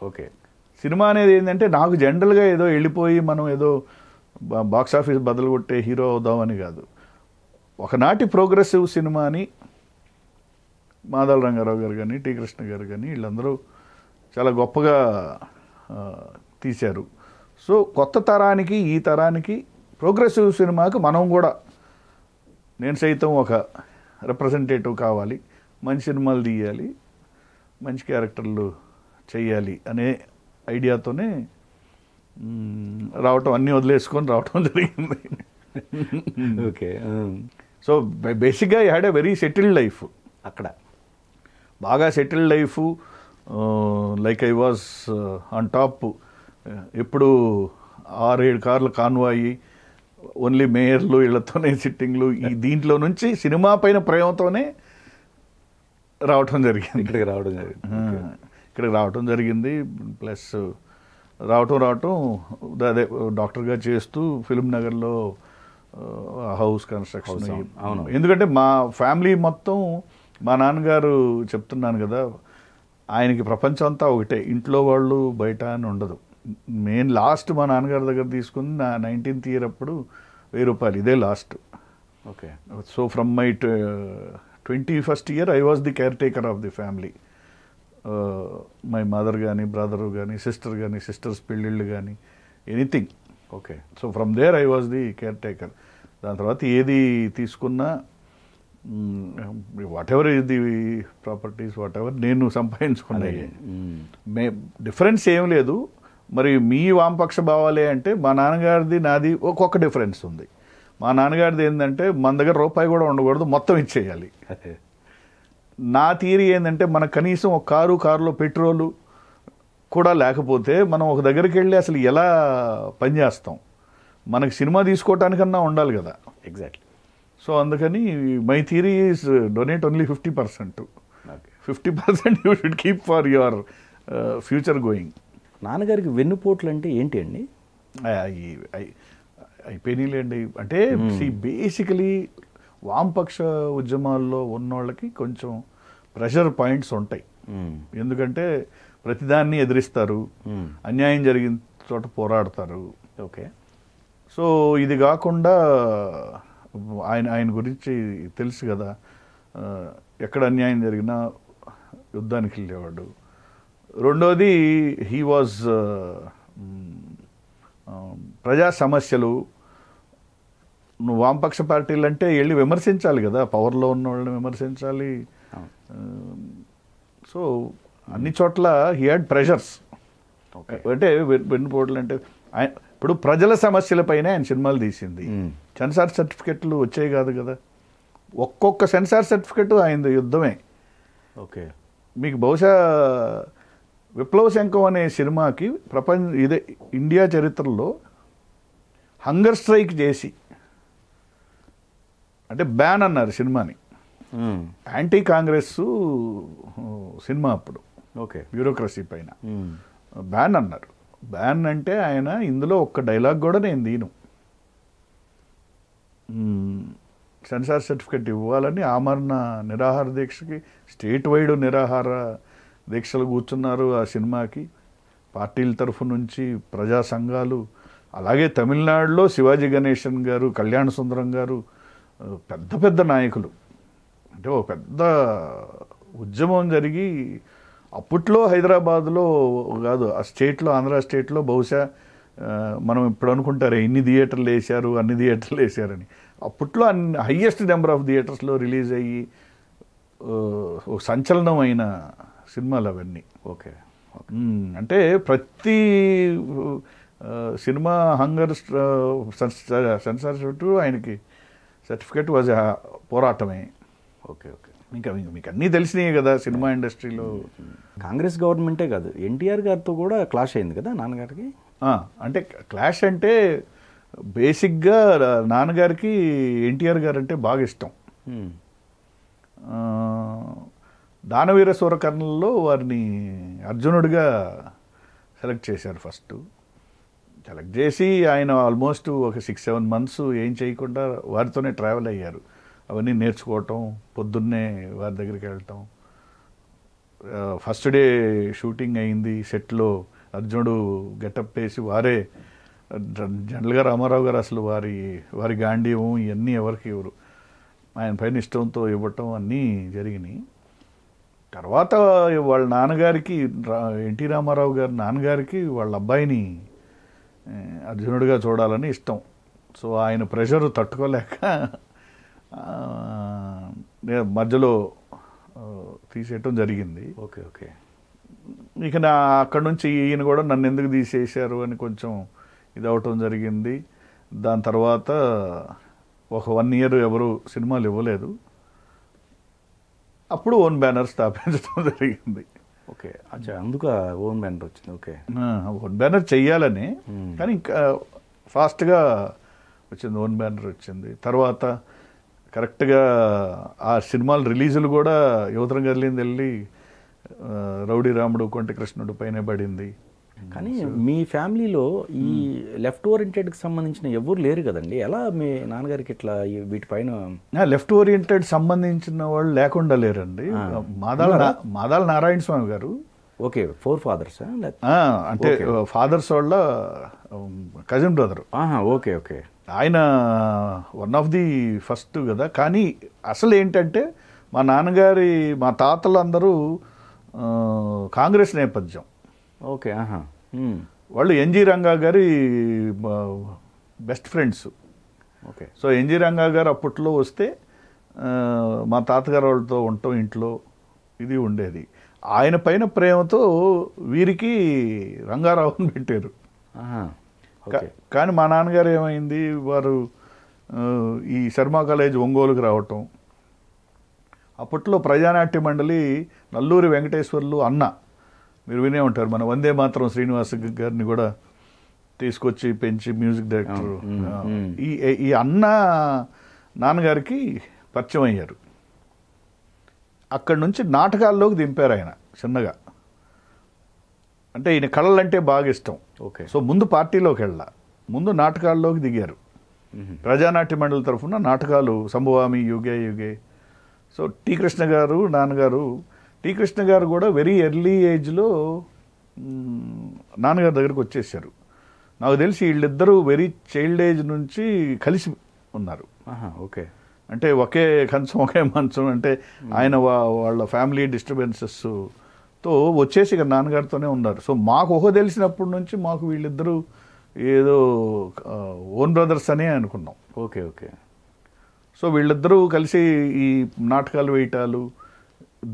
ఓకే సినిమా అనేది ఏంటంటే నాకు జనరల్గా ఏదో వెళ్ళిపోయి మనం ఏదో బాక్స్ ఆఫీస్ బదులు కొట్టే హీరో అవుదామని కాదు ఒకనాటి ప్రోగ్రెసివ్ సినిమాని మాధవ రంగారావు గారు కానీ టీ కృష్ణ గారు కానీ వీళ్ళందరూ చాలా గొప్పగా తీశారు సో కొత్త తరానికి ఈ తరానికి ప్రోగ్రెసివ్ సినిమాకి మనం కూడా నేను సైతం ఒక రిప్రజెంటేటివ్ కావాలి మంచి సినిమాలు తీయాలి మంచి క్యారెక్టర్లు చేయాలి అనే ఐడియాతోనే రావటం అన్నీ వదిలేసుకొని రావటం జరిగింది ఓకే సో బేసిక్గా had a very settled life అక్కడ బాగా settled life like I was on top ఎప్పుడు ఆరేడు కార్లు కాన్వాయి ఓన్లీ మేయర్లు వీళ్ళతోనే సిట్టింగ్లు ఈ దీంట్లో నుంచి సినిమా పైన ప్రేమతోనే రావటం జరిగింది ఇక్కడికి రావడం జరిగింది ఇక్కడికి రావటం జరిగింది ప్లస్ రావటం రావటం అదే డాక్టర్గా చేస్తూ ఫిలిం నగర్లో హౌస్ కన్స్ట్రక్షన్ అవును ఎందుకంటే మా ఫ్యామిలీ మొత్తం మా నాన్నగారు చెప్తున్నాను కదా ఆయనకి ప్రపంచం అంతా ఒకటే ఇంట్లో వాళ్ళు బయట అని ఉండదు మెయిన్ లాస్ట్ మా నాన్నగారి దగ్గర తీసుకుంది నా నైన్టీన్త్ ఇయర్ అప్పుడు వెయ్యి రూపాయలు ఇదే last okay so from my twenty first year I was the caretaker of the family my mother కానీ బ్రదరు కానీ సిస్టర్ కానీ సిస్టర్స్ పెళ్ళిళ్ళు కానీ anything okay so from there I was the caretaker దాని తర్వాత ఏది తీసుకున్నా whatever ఇది ప్రాపర్టీస్ వాట్ ఎవర్ నేను సంపాదించుకున్నాయి మే డిఫరెన్స్ ఏం లేదు మరి మీ వామపక్ష భావాలే అంటే మా నాన్నగారిది నాది ఒక్కొక్క డిఫరెన్స్ ఉంది మా నాన్నగారిది ఏంటంటే మన దగ్గర రూపాయి కూడా ఉండకూడదు మొత్తం ఇచ్చేయాలి నా థియరీ ఏంటంటే మనకు కనీసం ఒక కారు కారులో పెట్రోలు కూడా లేకపోతే మనం ఒక దగ్గరికి వెళ్ళి అసలు ఎలా పనిచేస్తాం మనకి సినిమా తీసుకోవటానికన్నా ఉండాలి కదా ఎగ్జాక్ట్లీ సో అందుకని my theory is donate only fifty percent fifty percent you should keep for your uh, future going నాన్నగారికి వెన్నుపోట్లు అంటే ఏంటి అండి అయిపోయినాయిలేండి అంటే బేసికలీ వామపక్ష ఉద్యమాల్లో ఉన్నోళ్ళకి కొంచెం ప్రెషర్ పాయింట్స్ ఉంటాయి ఎందుకంటే ప్రతిదాన్ని ఎదిరిస్తారు అన్యాయం జరిగిన చోట పోరాడతారు ఓకే సో ఇది కాకుండా ఆయన ఆయన గురించి తెలుసు కదా ఎక్కడ అన్యాయం జరిగినా యుద్ధానికి వెళ్ళేవాడు రెండోది he was uh, um, um, ప్రజా సమస్యలు నువ్వు వామపక్ష పార్టీలు అంటే వెళ్ళి విమర్శించాలి కదా పవర్లో ఉన్న వాళ్ళని విమర్శించాలి సో అన్ని చోట్ల హీ హ్యాడ్ ప్రెషర్స్ అంటే వెన్నుపోవట్లు అంటే ఇప్పుడు ప్రజల సమస్యలపైనే ఆయన సినిమాలు తీసింది సెన్సార్ సర్టిఫికెట్లు వచ్చాయి కాదు కదా ఒక్కొక్క సెన్సార్ సర్టిఫికెట్ ఆయన యుద్ధమే ఓకే మీకు బహుశా విప్లవ శంఖం అనే సినిమాకి ప్రపంచ ఇదే ఇండియా చరిత్రలో హంగర్ స్ట్రైక్ చేసి అంటే బ్యాన్ అన్నారు సినిమాని యాంటీ కాంగ్రెస్ సినిమా అప్పుడు ఓకే బ్యూరోక్రసీ పైన బ్యాన్ అన్నారు బ్యాన్ అంటే ఆయన ఇందులో ఒక్క డైలాగ్ కూడా నేను దీను సెన్సార్ సర్టిఫికెట్ ఇవ్వాలని ఆమరణ నిరాహార దీక్షకి స్టేట్ వైడ్ నిరాహార దీక్షలు కూర్చున్నారు ఆ సినిమాకి పార్టీల తరఫు నుంచి ప్రజా సంఘాలు అలాగే తమిళనాడులో శివాజీ గణేశన్ గారు కళ్యాణ సుందరం గారు పెద్ద పెద్ద నాయకులు అంటే ఒక పెద్ద ఉద్యమం జరిగి అప్పట్లో హైదరాబాద్లో కాదు ఆ స్టేట్లో ఆంధ్ర స్టేట్లో బహుశా మనం ఇప్పుడు అనుకుంటారే ఇన్ని థియేటర్లు వేశారు అన్ని థియేటర్లు వేశారని అప్పట్లో అన్ని హయ్యెస్ట్ నెంబర్ ఆఫ్ థియేటర్స్లో రిలీజ్ అయ్యి సంచలనం అయిన సినిమాలు అవన్నీ ఓకే అంటే ప్రతి సినిమా హంగర్ సెన్సార్ చుట్టూ ఆయనకి సర్టిఫికేట్ వాజ్ పోరాటమే ఓకే ఓకే ఇంకా మీకు అన్నీ తెలిసినాయి కదా సినిమా ఇండస్ట్రీలో కాంగ్రెస్ గవర్నమెంటే కాదు ఎన్టీఆర్ గారితో కూడా క్లాష్ అయింది కదా నాన్నగారికి అంటే క్లాష్ అంటే బేసిక్గా నాన్నగారికి ఎన్టీఆర్ గారు అంటే బాగా ఇష్టం దానవీర సూరకర్ణంలో వారిని అర్జునుడిగా సెలెక్ట్ చేశారు ఫస్ట్ సెలెక్ట్ చేసి ఆయన ఆల్మోస్ట్ ఒక సిక్స్ సెవెన్ మంత్స్ ఏం చేయకుండా వారితోనే ట్రావెల్ అయ్యారు అవన్నీ నేర్చుకోవటం పొద్దున్నే వారి దగ్గరికి వెళ్ళటం ఫస్ట్ డే షూటింగ్ అయింది సెట్లో అర్జునుడు గెటప్ వేసి వారే జనరల్గా రామారావు గారు అసలు వారి వారి గాండీవం ఇవన్నీ ఎవరికి ఇవ్వరు ఆయన పైన ఇష్టంతో ఇవ్వటం అన్నీ జరిగినాయి తర్వాత వాళ్ళ నాన్నగారికి ఎన్టీ రామారావు గారి నాన్నగారికి వాళ్ళ అబ్బాయిని అర్జునుడిగా చూడాలని ఇష్టం సో ఆయన ప్రెషర్ తట్టుకోలేక మధ్యలో తీసేయటం జరిగింది ఓకే ఓకే ఇక నా అక్కడ నుంచి ఈయన కూడా నన్ను ఎందుకు తీసేశారు అని కొంచెం ఇది అవటం జరిగింది దాని తర్వాత ఒక వన్ ఇయర్ ఎవరు సినిమాలు ఇవ్వలేదు అప్పుడు ఓన్ బ్యానర్ స్థాపించడం జరిగింది ఓకే అచ్చా అందుకు ఓన్ బ్యానర్ వచ్చింది ఓకే ఓన్ బ్యానర్ చెయ్యాలని కానీ ఇంకా ఫాస్ట్గా వచ్చింది ఓన్ బ్యానర్ వచ్చింది తర్వాత కరెక్ట్గా ఆ సినిమాలు రిలీజులు కూడా యువతరం కదిలింది వెళ్ళి రౌడీ రాముడు కొంటి కృష్ణుడు పైన పడింది Hmm, కానీ మీ ఫ్యామిలీలో ఈ లెఫ్ట్ hmm. ఓరియంటెడ్కి సంబంధించిన ఎవరు లేరు కదండి ఎలా మీ నాన్నగారికి ఇట్లా వీటిపైన లెఫ్ట్ ఓరియంటెడ్ సంబంధించిన వాళ్ళు లేకుండా లేరండి మాదాల మాదాల నారాయణ స్వామి గారు ఓకే ఫోర్ ఫాదర్స్ అంటే ఫాదర్స్ వాళ్ళ కజిన్ బ్రదర్ ఓకే ఓకే ఆయన వన్ ఆఫ్ ది ఫస్ట్ కదా కానీ అసలు ఏంటంటే మా నాన్నగారి మా అందరూ కాంగ్రెస్ నేపథ్యం ఓకే ఆహా వాళ్ళు ఎన్జి రంగా గారి best friends okay so NG Ranga గారు అప్పట్లో వస్తే మా తాతగారు వాళ్ళతో ఉండటం ఇంట్లో ఇది ఉండేది ఆయన పైన ప్రేమతో వీరికి రంగారావుని పెట్టారు కానీ మా నాన్నగారు ఏమైంది వారు ఈ శర్మ కాలేజ్ ఒంగోలుకు రావటం అప్పట్లో ప్రజానాట్య మండలి నల్లూరి వెంకటేశ్వర్లు అన్న మీరు వినే ఉంటారు మన వందే మాత్రం శ్రీనివాస్ గారిని కూడా తీసుకొచ్చి పెంచి మ్యూజిక్ డైరెక్టర్ ఈ ఈ అన్న నాన్నగారికి పరిచయం అయ్యారు అక్కడి నుంచి నాటకాల్లోకి దింపారు ఆయన చిన్నగా అంటే ఈయన కళలంటే బాగా ఇష్టం ఓకే సో ముందు పార్టీలోకి వెళ్ళా ముందు నాటకాల్లోకి దిగారు ప్రజానాట్య మండలి తరఫున నాటకాలు సంభవామి యుగే యుగే సో టీ కృష్ణ గారు నాన్నగారు టీ కృష్ణ గారు కూడా వెరీ ఎర్లీ ఏజ్లో నాన్నగారి దగ్గరకు వచ్చేసారు నాకు తెలిసి వీళ్ళిద్దరూ వెరీ చైల్డ్ ఏజ్ నుంచి కలిసి ఉన్నారు ఓకే అంటే ఒకే కంచం ఒకే మంచం అంటే ఆయన వాళ్ళ ఫ్యామిలీ డిస్టర్బెన్సెస్ తో వచ్చేసి ఇక నాన్నగారితోనే ఉన్నారు సో మాకు ఒక తెలిసినప్పటి నుంచి మాకు వీళ్ళిద్దరూ ఏదో ఓన్ బ్రదర్స్ అనే అనుకున్నాం ఓకే ఓకే సో వీళ్ళిద్దరూ కలిసి ఈ నాటకాలు వేయటాలు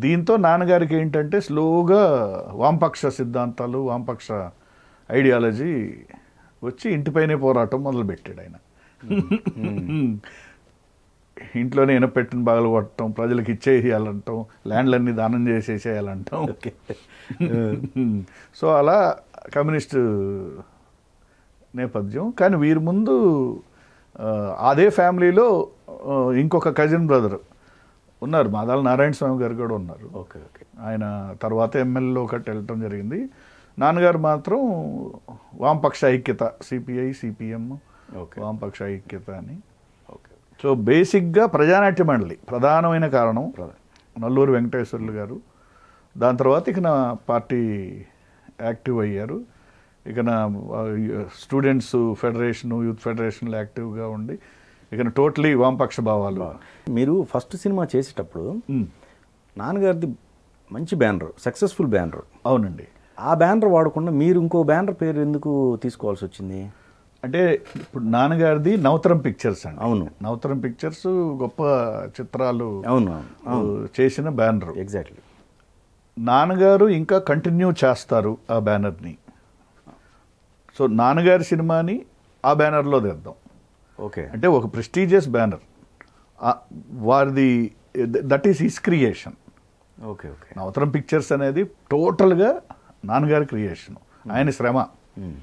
దీంతో నాన్నగారికి ఏంటంటే స్లోగా వామపక్ష సిద్ధాంతాలు వామపక్ష ఐడియాలజీ వచ్చి ఇంటిపైనే పోరాటం మొదలుపెట్టాడు ఆయన ఇంట్లోనే ఇనపెట్టిన బాగలు కొట్టడం ప్రజలకు ఇచ్చేసేయాలంటాం ల్యాండ్లన్నీ దానం చేసేసేయాలంటాం సో అలా కమ్యూనిస్టు నేపథ్యం కానీ వీరి ముందు అదే ఫ్యామిలీలో ఇంకొక కజిన్ బ్రదరు ఉన్నారు మాదాల నారాయణ స్వామి గారు కూడా ఉన్నారు ఓకే ఓకే ఆయన తర్వాత ఎమ్మెల్యేలో ఒకటి వెళ్ళటం జరిగింది నాన్నగారు మాత్రం వామపక్ష ఐక్యత సిపిఐ సిపిఎం వామపక్ష ఐక్యత అని సో బేసిక్గా ప్రజానాట్య మండలి ప్రధానమైన కారణం నల్లూరు వెంకటేశ్వర్లు గారు దాని తర్వాత ఇక నా పార్టీ యాక్టివ్ అయ్యారు ఇక నా స్టూడెంట్స్ ఫెడరేషను యూత్ ఫెడరేషన్లు యాక్టివ్గా ఉండి ఇక టోటలీ వామపక్ష భావాలు మీరు ఫస్ట్ సినిమా చేసేటప్పుడు hmm. నాన్నగారిది మంచి బ్యానర్ సక్సెస్ఫుల్ బ్యానర్ అవునండి ఆ బ్యానర్ వాడకుండా మీరు ఇంకో బ్యానర్ పేరు ఎందుకు తీసుకోవాల్సి వచ్చింది అంటే ఇప్పుడు నాన్నగారిది నవతరం పిక్చర్స్ అండి అవును నవతరం పిక్చర్స్ గొప్ప చిత్రాలు అవును చేసిన బ్యానర్ ఎగ్జాక్ట్లీ నాన్నగారు ఇంకా కంటిన్యూ చేస్తారు ఆ బ్యానర్ని సో నాన్నగారి సినిమాని ఆ బ్యానర్లో తెద్దాం ఓకే అంటే ఒక ప్రెస్టీజియస్ బ్యానర్ వారిది that is his creation okay okay Navatharam pictures అనేది టోటల్గా నాన్నగారి క్రియేషన్ hmm. ఆయన శ్రమ hmm.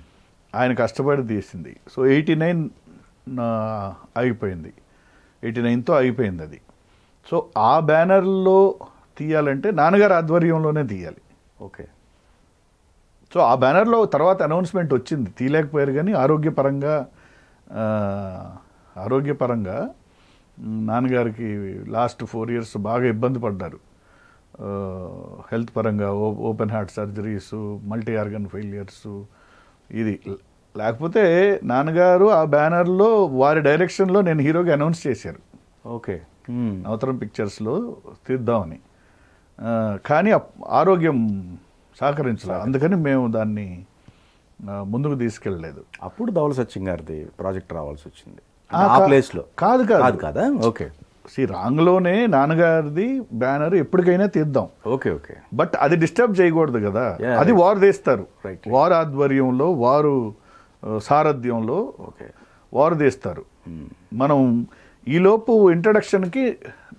ఆయన కష్టపడి తీసింది సో ఎయిటీ నైన్ ఆగిపోయింది ఎయిటీ నైన్తో ఆగిపోయింది అది సో ఆ బ్యానర్లో తీయాలంటే నాన్నగారి ఆధ్వర్యంలోనే తీయాలి ఓకే సో ఆ బ్యానర్లో తర్వాత అనౌన్స్మెంట్ వచ్చింది తీయలేకపోయారు కానీ ఆరోగ్యపరంగా ఆరోగ్యపరంగా నాన్నగారికి లాస్ట్ ఫోర్ ఇయర్స్ బాగా ఇబ్బంది పడ్డారు హెల్త్ పరంగా open heart surgeries multi organ failures ఇది లేకపోతే నాన్నగారు ఆ బ్యానర్లో వారి డైరెక్షన్లో నేను హీరోగా అనౌన్స్ చేశారు ఓకే అవతరం పిక్చర్స్లో తీద్దామని కానీ ఆరోగ్యం సహకరించలేదు అందుకని మేము దాన్ని ముందుకు తీసుకెళ్ళలేదు అప్పుడు ధవల సత్యం గారిది ప్రాజెక్ట్ రావాల్సి వచ్చింది ఆ కాదు కాదు కాదా ఓకే శ్రీ రాంగ్లోనే నాన్నగారిది బ్యానర్ ఎప్పటికైనా తీద్దాం ఓకే ఓకే బట్ అది డిస్టర్బ్ చేయకూడదు కదా అది వారు తీస్తారు వారు ఆధ్వర్యంలో వారు సారథ్యంలో ఓకే వారు తీస్తారు hmm. మనం ఈలోపు ఇంట్రడక్షన్కి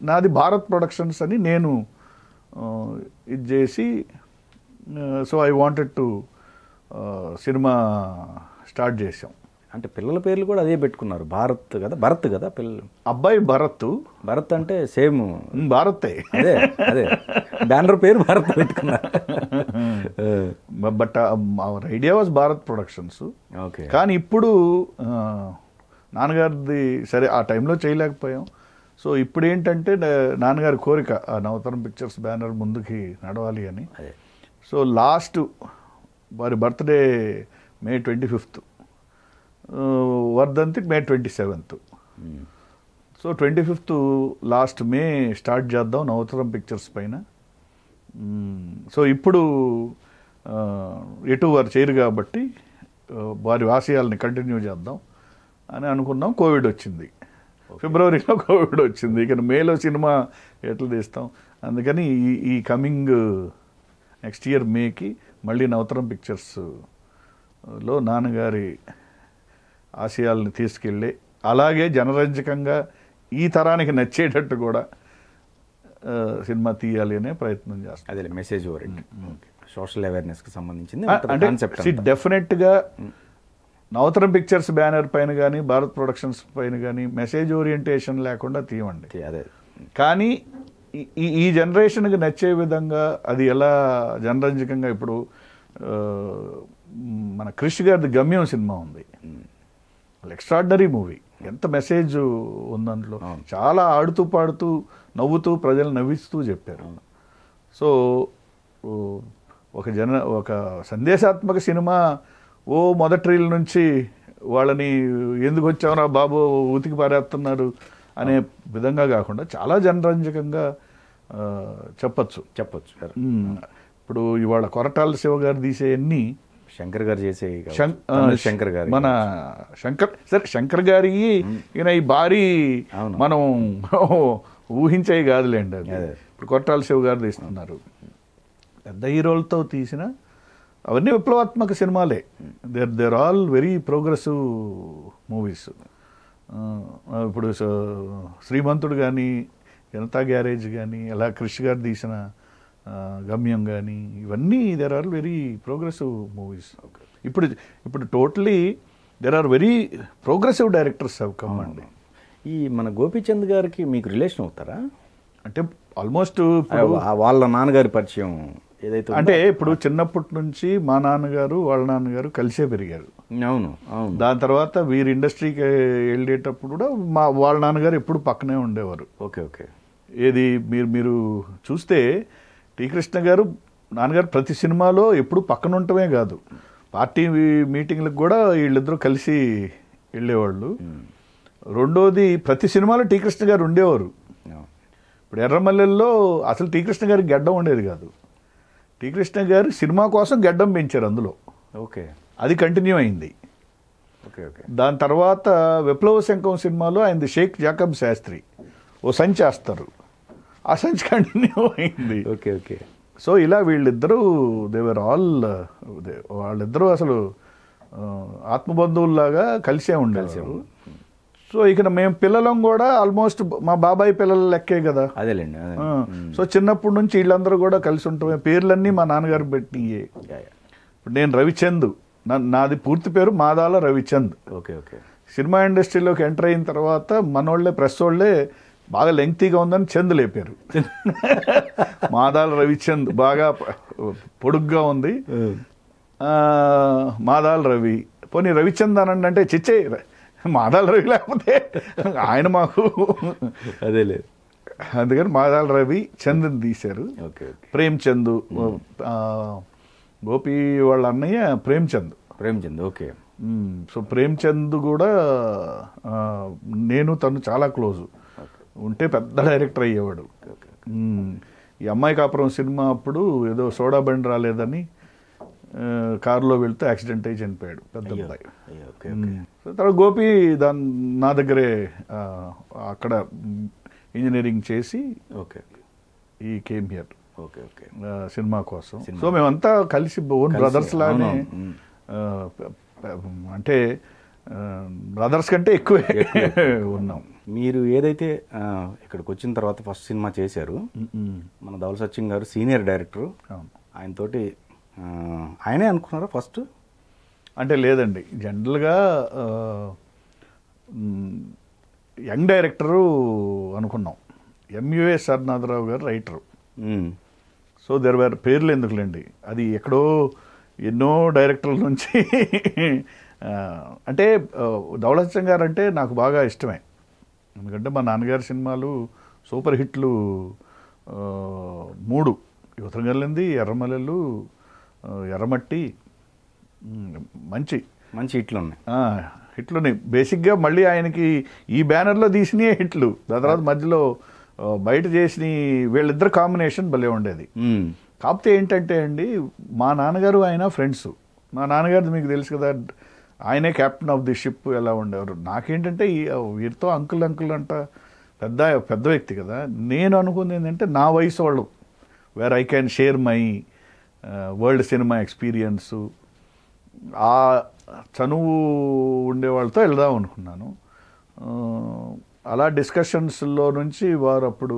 నాది భారత్ ప్రొడక్షన్స్ అని నేను ఇది చేసి so I wanted to cinema start చేసాం అంటే పిల్లల పేర్లు కూడా అదే పెట్టుకున్నారు భారత్ కదా భరత్ కదా పిల్లలు అబ్బాయి భరత్ భరత్ అంటే సేమ్ భారతే అదే అదే బ్యానర్ పేరు భారత్ పెట్టుకున్నారు but our idea was Bharat productions okay కానీ ఇప్పుడు నాన్నగారిది సరే ఆ టైంలో చేయలేకపోయాం సో ఇప్పుడు ఏంటంటే నాన్నగారి కోరిక ఆ నవతరం పిక్చర్స్ బ్యానర్ ముందుకి నడవాలి అని సో లాస్ట్ వారి బర్త్డే మే ట్వంటీ ఫిఫ్త్ వర్ధంతి May twenty seventh so twenty fifth last May start చేద్దాం నవతరం పిక్చర్స్ పైన సో ఇప్పుడు ఎటు వారు చేయరు కాబట్టి వారి ఆశయాలని కంటిన్యూ చేద్దాం అని అనుకున్నాం కోవిడ్ వచ్చింది ఫిబ్రవరిలో కోవిడ్ వచ్చింది ఇక మేలో సినిమా ఎట్లా తీస్తాం అందుకని ఈ ఈ కమింగ్ నెక్స్ట్ ఇయర్ మేకి మళ్ళీ నవతరం పిక్చర్స్లో నాన్నగారి ఆశయాలను తీసుకెళ్ళి అలాగే జనరంజకంగా ఈ తరానికి నచ్చేటట్టు కూడా సినిమా తీయాలి అనే ప్రయత్నం చేస్తాం అదే మెసేజ్ సోషల్ అవేర్నెస్కి సంబంధించింది అంటే డెఫినెట్గా నవతరం పిక్చర్స్ బ్యానర్ పైన కానీ భారత్ ప్రొడక్షన్స్ పైన కానీ మెసేజ్ ఓరియంటేషన్ లేకుండా తీయండి అదే కానీ ఈ ఈ జనరేషన్కి నచ్చే విధంగా అది ఎలా జనరంజకంగా ఇప్పుడు మన క్రిష్ గారిది గమ్యం సినిమా ఉంది ఎక్స్ట్రాడినరీ మూవీ ఎంత మెసేజ్ ఉంది అందులో చాలా ఆడుతూ పాడుతూ నవ్వుతూ ప్రజలు నవ్విస్తూ చెప్పారు సో ఒక జన ఒక సందేశాత్మక సినిమా ఓ మొదటి రీల్ నుంచి వాళ్ళని ఎందుకు వచ్చామరా బాబు ఉతికి పారేస్తున్నారు అనే విధంగా కాకుండా చాలా జనరంజకంగా చెప్పచ్చు చెప్పచ్చు ఇప్పుడు ఇవాళ కొరటాల శివ గారు తీసేయన్ని శంకర్ గారు చేసే శంకర్ గారు మన శంకర్ సరే శంకర్ గారి ఈయన ఈ భారీ మనం ఊహించే కాదులేండి అది ఇప్పుడు కొరటాల శివ గారు తీస్తున్నారు పెద్ద హీరోలతో తీసిన అవన్నీ విప్లవాత్మక సినిమాలే there there all very progressive movies ఇప్పుడు శ్రీమంతుడు కానీ జనతా గ్యారేజ్ కానీ అలా కృషి గారు తీసిన గమ్యం కానీ ఇవన్నీ there are very progressive movies ఇప్పుడు ఇప్పుడు totally there are very progressive directors అవి కమ్మండి ఈ మన గోపీచంద్ గారికి మీకు రిలేషన్ అవుతారా అంటే ఆల్మోస్ట్ వాళ్ళ నాన్నగారి పరిచయం ఏదైతే అంటే ఇప్పుడు చిన్నప్పటి నుంచి మా నాన్నగారు వాళ్ళ నాన్నగారు కలిసే పెరిగారు అవును అవును దాని తర్వాత వీరి ఇండస్ట్రీకి వెళ్ళేటప్పుడు కూడా మా వాళ్ళ నాన్నగారు ఎప్పుడు పక్కనే ఉండేవారు ఓకే ఓకే ఏది మీరు మీరు చూస్తే టీ కృష్ణ గారు నాన్నగారు ప్రతి సినిమాలో ఎప్పుడు పక్కన ఉండటమే కాదు పార్టీ మీటింగ్లకు కూడా వీళ్ళిద్దరూ కలిసి వెళ్ళేవాళ్ళు రెండోది ప్రతి సినిమాలో టీ కృష్ణ గారు ఉండేవారు ఇప్పుడు ఎర్రమల్లెల్లో అసలు టీ కృష్ణ గారికి గడ్డం ఉండేది కాదు టీ కృష్ణ గారు సినిమా కోసం గడ్డం పెంచారు అందులో ఓకే అది కంటిన్యూ అయింది ఓకే ఓకే దాని తర్వాత విప్లవ శంఖం సినిమాలో ఆయనది షేక్ జాకబ్ శాస్త్రి ఓ వేస్తారు ఆ సంచి కంటిన్యూ అయింది ఓకే ఓకే సో ఇలా వీళ్ళిద్దరూ దేవర్ ఆల్ వాళ్ళిద్దరూ అసలు ఆత్మబంధువుల్లాగా కలిసే ఉండేవారు సో ఇక్కడ మేము పిల్లలం కూడా ఆల్మోస్ట్ మా బాబాయ్ పిల్లల లెక్కే కదా అదేలేండి సో చిన్నప్పటి నుంచి వీళ్ళందరూ కూడా కలిసి ఉంటాం పేర్లన్నీ మా నాన్నగారు పెట్టినయే ఇప్పుడు నేను రవిచంద్ నాది పూర్తి పేరు Madala Ravichand okay okay cinema ఇండస్ట్రీలోకి ఎంటర్ అయిన తర్వాత మనోళ్ళే ప్రెస్ వాళ్ళే బాగా లెంగ్తీగా ఉందని చంద్ లేపారు మాదాల రవిచంద్ బాగా పొడుగ్గా ఉంది మాదాల రవి పోనీ రవిచంద్ అనండి అంటే చిచ్చే మాదాల రవి లేకపోతే ఆయన మాకు అదే లేదు అందుకని మాదాల రవి చంద్ని తీశారు ప్రేమ్ చంద్ గోపి వాళ్ళ అన్నయ్య ప్రేమ్ చంద్ ప్రేమ్ చంద్ ఓకే సో ప్రేమ్ చంద్ కూడా నేను తను చాలా క్లోజు ఉంటే పెద్ద డైరెక్టర్ అయ్యేవాడు ఈ అమ్మాయి కాపురం సినిమా అప్పుడు ఏదో సోడా బండి రాలేదని కారులో వెళ్తే యాక్సిడెంట్ అయ్యి చనిపోయాడు పెద్ద అబ్బాయి తర్వాత గోపి దాని నా దగ్గరే అక్కడ ఇంజనీరింగ్ చేసి okay he came here okay okay cinema కోసం సో మేమంతా కలిసి ఓన్ బ్రదర్స్ లానే అంటే బ్రదర్స్ కంటే ఎక్కువే ఉన్నాం మీరు ఏదైతే ఇక్కడికి వచ్చిన తర్వాత ఫస్ట్ సినిమా చేశారు మన ధవల్ సచిన్ గారు సీనియర్ డైరెక్టర్ ఆయనతోటి ఆయనే అనుకున్నారా ఫస్ట్ అంటే లేదండి జనరల్గా యంగ్ డైరెక్టరు అనుకున్నాం ఎంయుఏ సర్నాథరావు గారు రైటరు సో దేర్ వేర్ పేర్లు ఎందుకులేండి అది ఎక్కడో ఎన్నో డైరెక్టర్ల నుంచి అంటే ధవళసంగ్ గారు అంటే నాకు బాగా ఇష్టమే ఎందుకంటే మా నాన్నగారి సినిమాలు సూపర్ హిట్లు మూడు యువతగల్లింది ఎర్రమల్లెలు ఎర్రమట్టి మంచి మంచి హిట్లు ఉన్నాయి హిట్లు ఉన్నాయి బేసిక్గా మళ్ళీ ఆయనకి ఈ బ్యానర్లో తీసిన హిట్లు దాని తర్వాత మధ్యలో బయట చేసిన వీళ్ళిద్దరు కాంబినేషన్ భలే ఉండేది కాకపోతే ఏంటంటే అండి మా నాన్నగారు ఆయన ఫ్రెండ్స్ మా నాన్నగారిది మీకు తెలుసు కదా ఆయనే క్యాప్టెన్ ఆఫ్ ది షిప్ ఎలా ఉండేవారు నాకేంటంటే ఈ వీరితో అంకుల్ అంకుల్ అంట పెద్ద పెద్ద వ్యక్తి కదా నేను అనుకుంది ఏంటంటే నా వయసు వాళ్ళు where I can share my world cinema experience ఆ చనువు ఉండేవాళ్ళతో వెళ్దాం అనుకున్నాను అలా డిస్కషన్స్లో నుంచి వారు అప్పుడు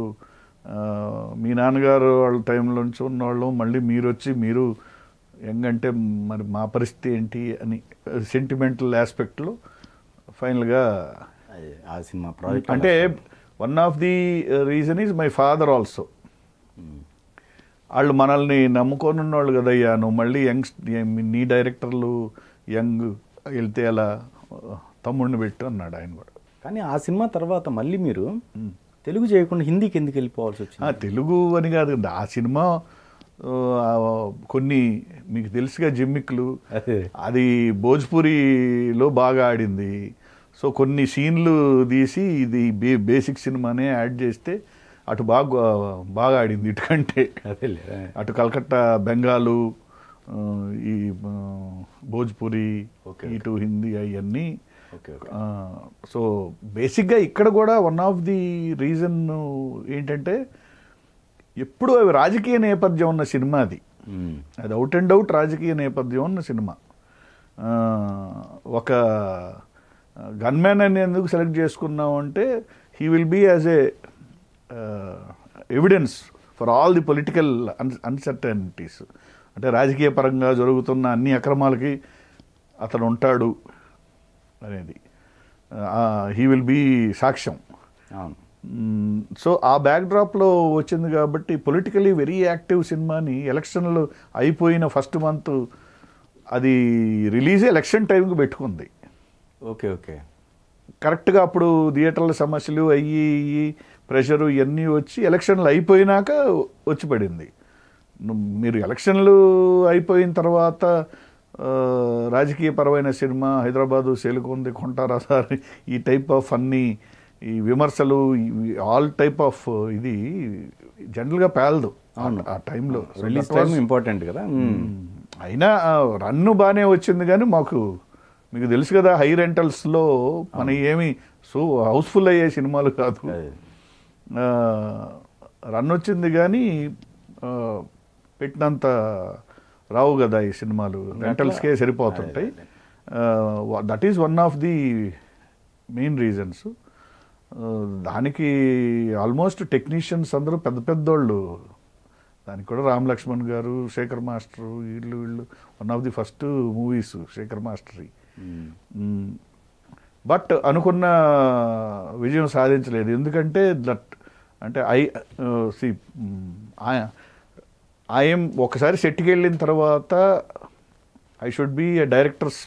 మీ నాన్నగారు వాళ్ళ టైంలో నుంచి ఉన్నవాళ్ళు మళ్ళీ మీరు వచ్చి మీరు ఎంగంటే మరి మా పరిస్థితి ఏంటి అని సెంటిమెంటల్ ఆస్పెక్ట్లో ఫైనల్గా ఆ సినిమా ప్రాజెక్ట్ అంటే one of the reason is my father also వాళ్ళు మనల్ని నమ్ముకొని ఉన్నవాళ్ళు కదయ్యా నువ్వు మళ్ళీ యంగ్స్ నీ డైరెక్టర్లు యంగ్ వెళ్తే అలా uh, తమ్ముడిని పెట్టు అన్నాడు ఆయన కూడా కానీ ఆ సినిమా తర్వాత మళ్ళీ మీరు తెలుగు చేయకుండా హిందీకి ఎందుకు వెళ్ళిపోవాల్సి వచ్చింది తెలుగు అని కాదు ఆ సినిమా కొన్ని మీకు తెలుసుగా జిమ్మిక్లు అది భోజ్పూరిలో బాగా ఆడింది సో కొన్ని సీన్లు తీసి ఇది బే బేసిక్ సినిమానే యాడ్ చేస్తే అటు బాగా బాగా ఆడింది ఇటుకంటే అటు కలకట్టా బెంగాలు ఈ భోజ్పూరి ఇటు హిందీ అవన్నీ సో బేసిక్గా ఇక్కడ కూడా వన్ ఆఫ్ ది రీజన్ ఏంటంటే ఎప్పుడు అవి రాజకీయ నేపథ్యం ఉన్న సినిమా అది అది అవుట్ అండ్ అవుట్ రాజకీయ నేపథ్యం ఉన్న సినిమా ఒక గన్మ్యాన్ అని ఎందుకు సెలెక్ట్ చేసుకున్నావు అంటే he will be as a evidence for all the political un uncertainties అంటే రాజకీయ పరంగా జరుగుతున్న అన్ని అక్రమాలకి అతను ఉంటాడు అనేది హీ విల్ బీ సాక్ష్యం అవును సో ఆ బ్యాక్డ్రాప్లో వచ్చింది కాబట్టి పొలిటికలీ వెరీ యాక్టివ్ సినిమాని ఎలక్షన్లు అయిపోయిన ఫస్ట్ మంత్ అది రిలీజ్ ఎలక్షన్ టైంకి పెట్టుకుంది ఓకే ఓకే కరెక్ట్గా అప్పుడు థియేటర్ల సమస్యలు అయ్యి ప్రెషరు ఇవన్నీ వచ్చి ఎలక్షన్లు అయిపోయినాక వచ్చి పడింది మీరు ఎలక్షన్లు అయిపోయిన తర్వాత రాజకీయపరమైన సినిమా హైదరాబాదు సేలుకుంది కొంటారా సార్ ఈ టైప్ ఆఫ్ అన్నీ ఈ విమర్శలు ఆల్ టైప్ ఆఫ్ ఇది జనరల్గా పేలదు ఆ టైంలో రిలీజ్ టైం ఇంపార్టెంట్ కదా hmm. Hmm. అయినా రన్ను బాగానే వచ్చింది కానీ మాకు మీకు తెలుసు కదా హై రెంటల్స్లో మన ఏమి సో హౌస్ఫుల్ అయ్యే సినిమాలు కాదు రన్ వచ్చింది కానీ పెట్టినంత రావు కదా ఈ సినిమాలు రెంటల్స్కే సరిపోతుంటాయి that is one of the main reasons దానికి ఆల్మోస్ట్ టెక్నీషియన్స్ అందరూ పెద్ద పెద్దోళ్ళు దానికి కూడా రామ్ లక్ష్మణ్ గారు శేఖర్ మాస్టర్ వీళ్ళు వీళ్ళు one of the first movies Shekhar మాస్టర్వి hmm. బట్ అనుకున్న విజయం సాధించలేదు ఎందుకంటే దట్ అంటే ఐ సి ఐఎమ్ ఒకసారి సెట్కి వెళ్ళిన తర్వాత I should be a director's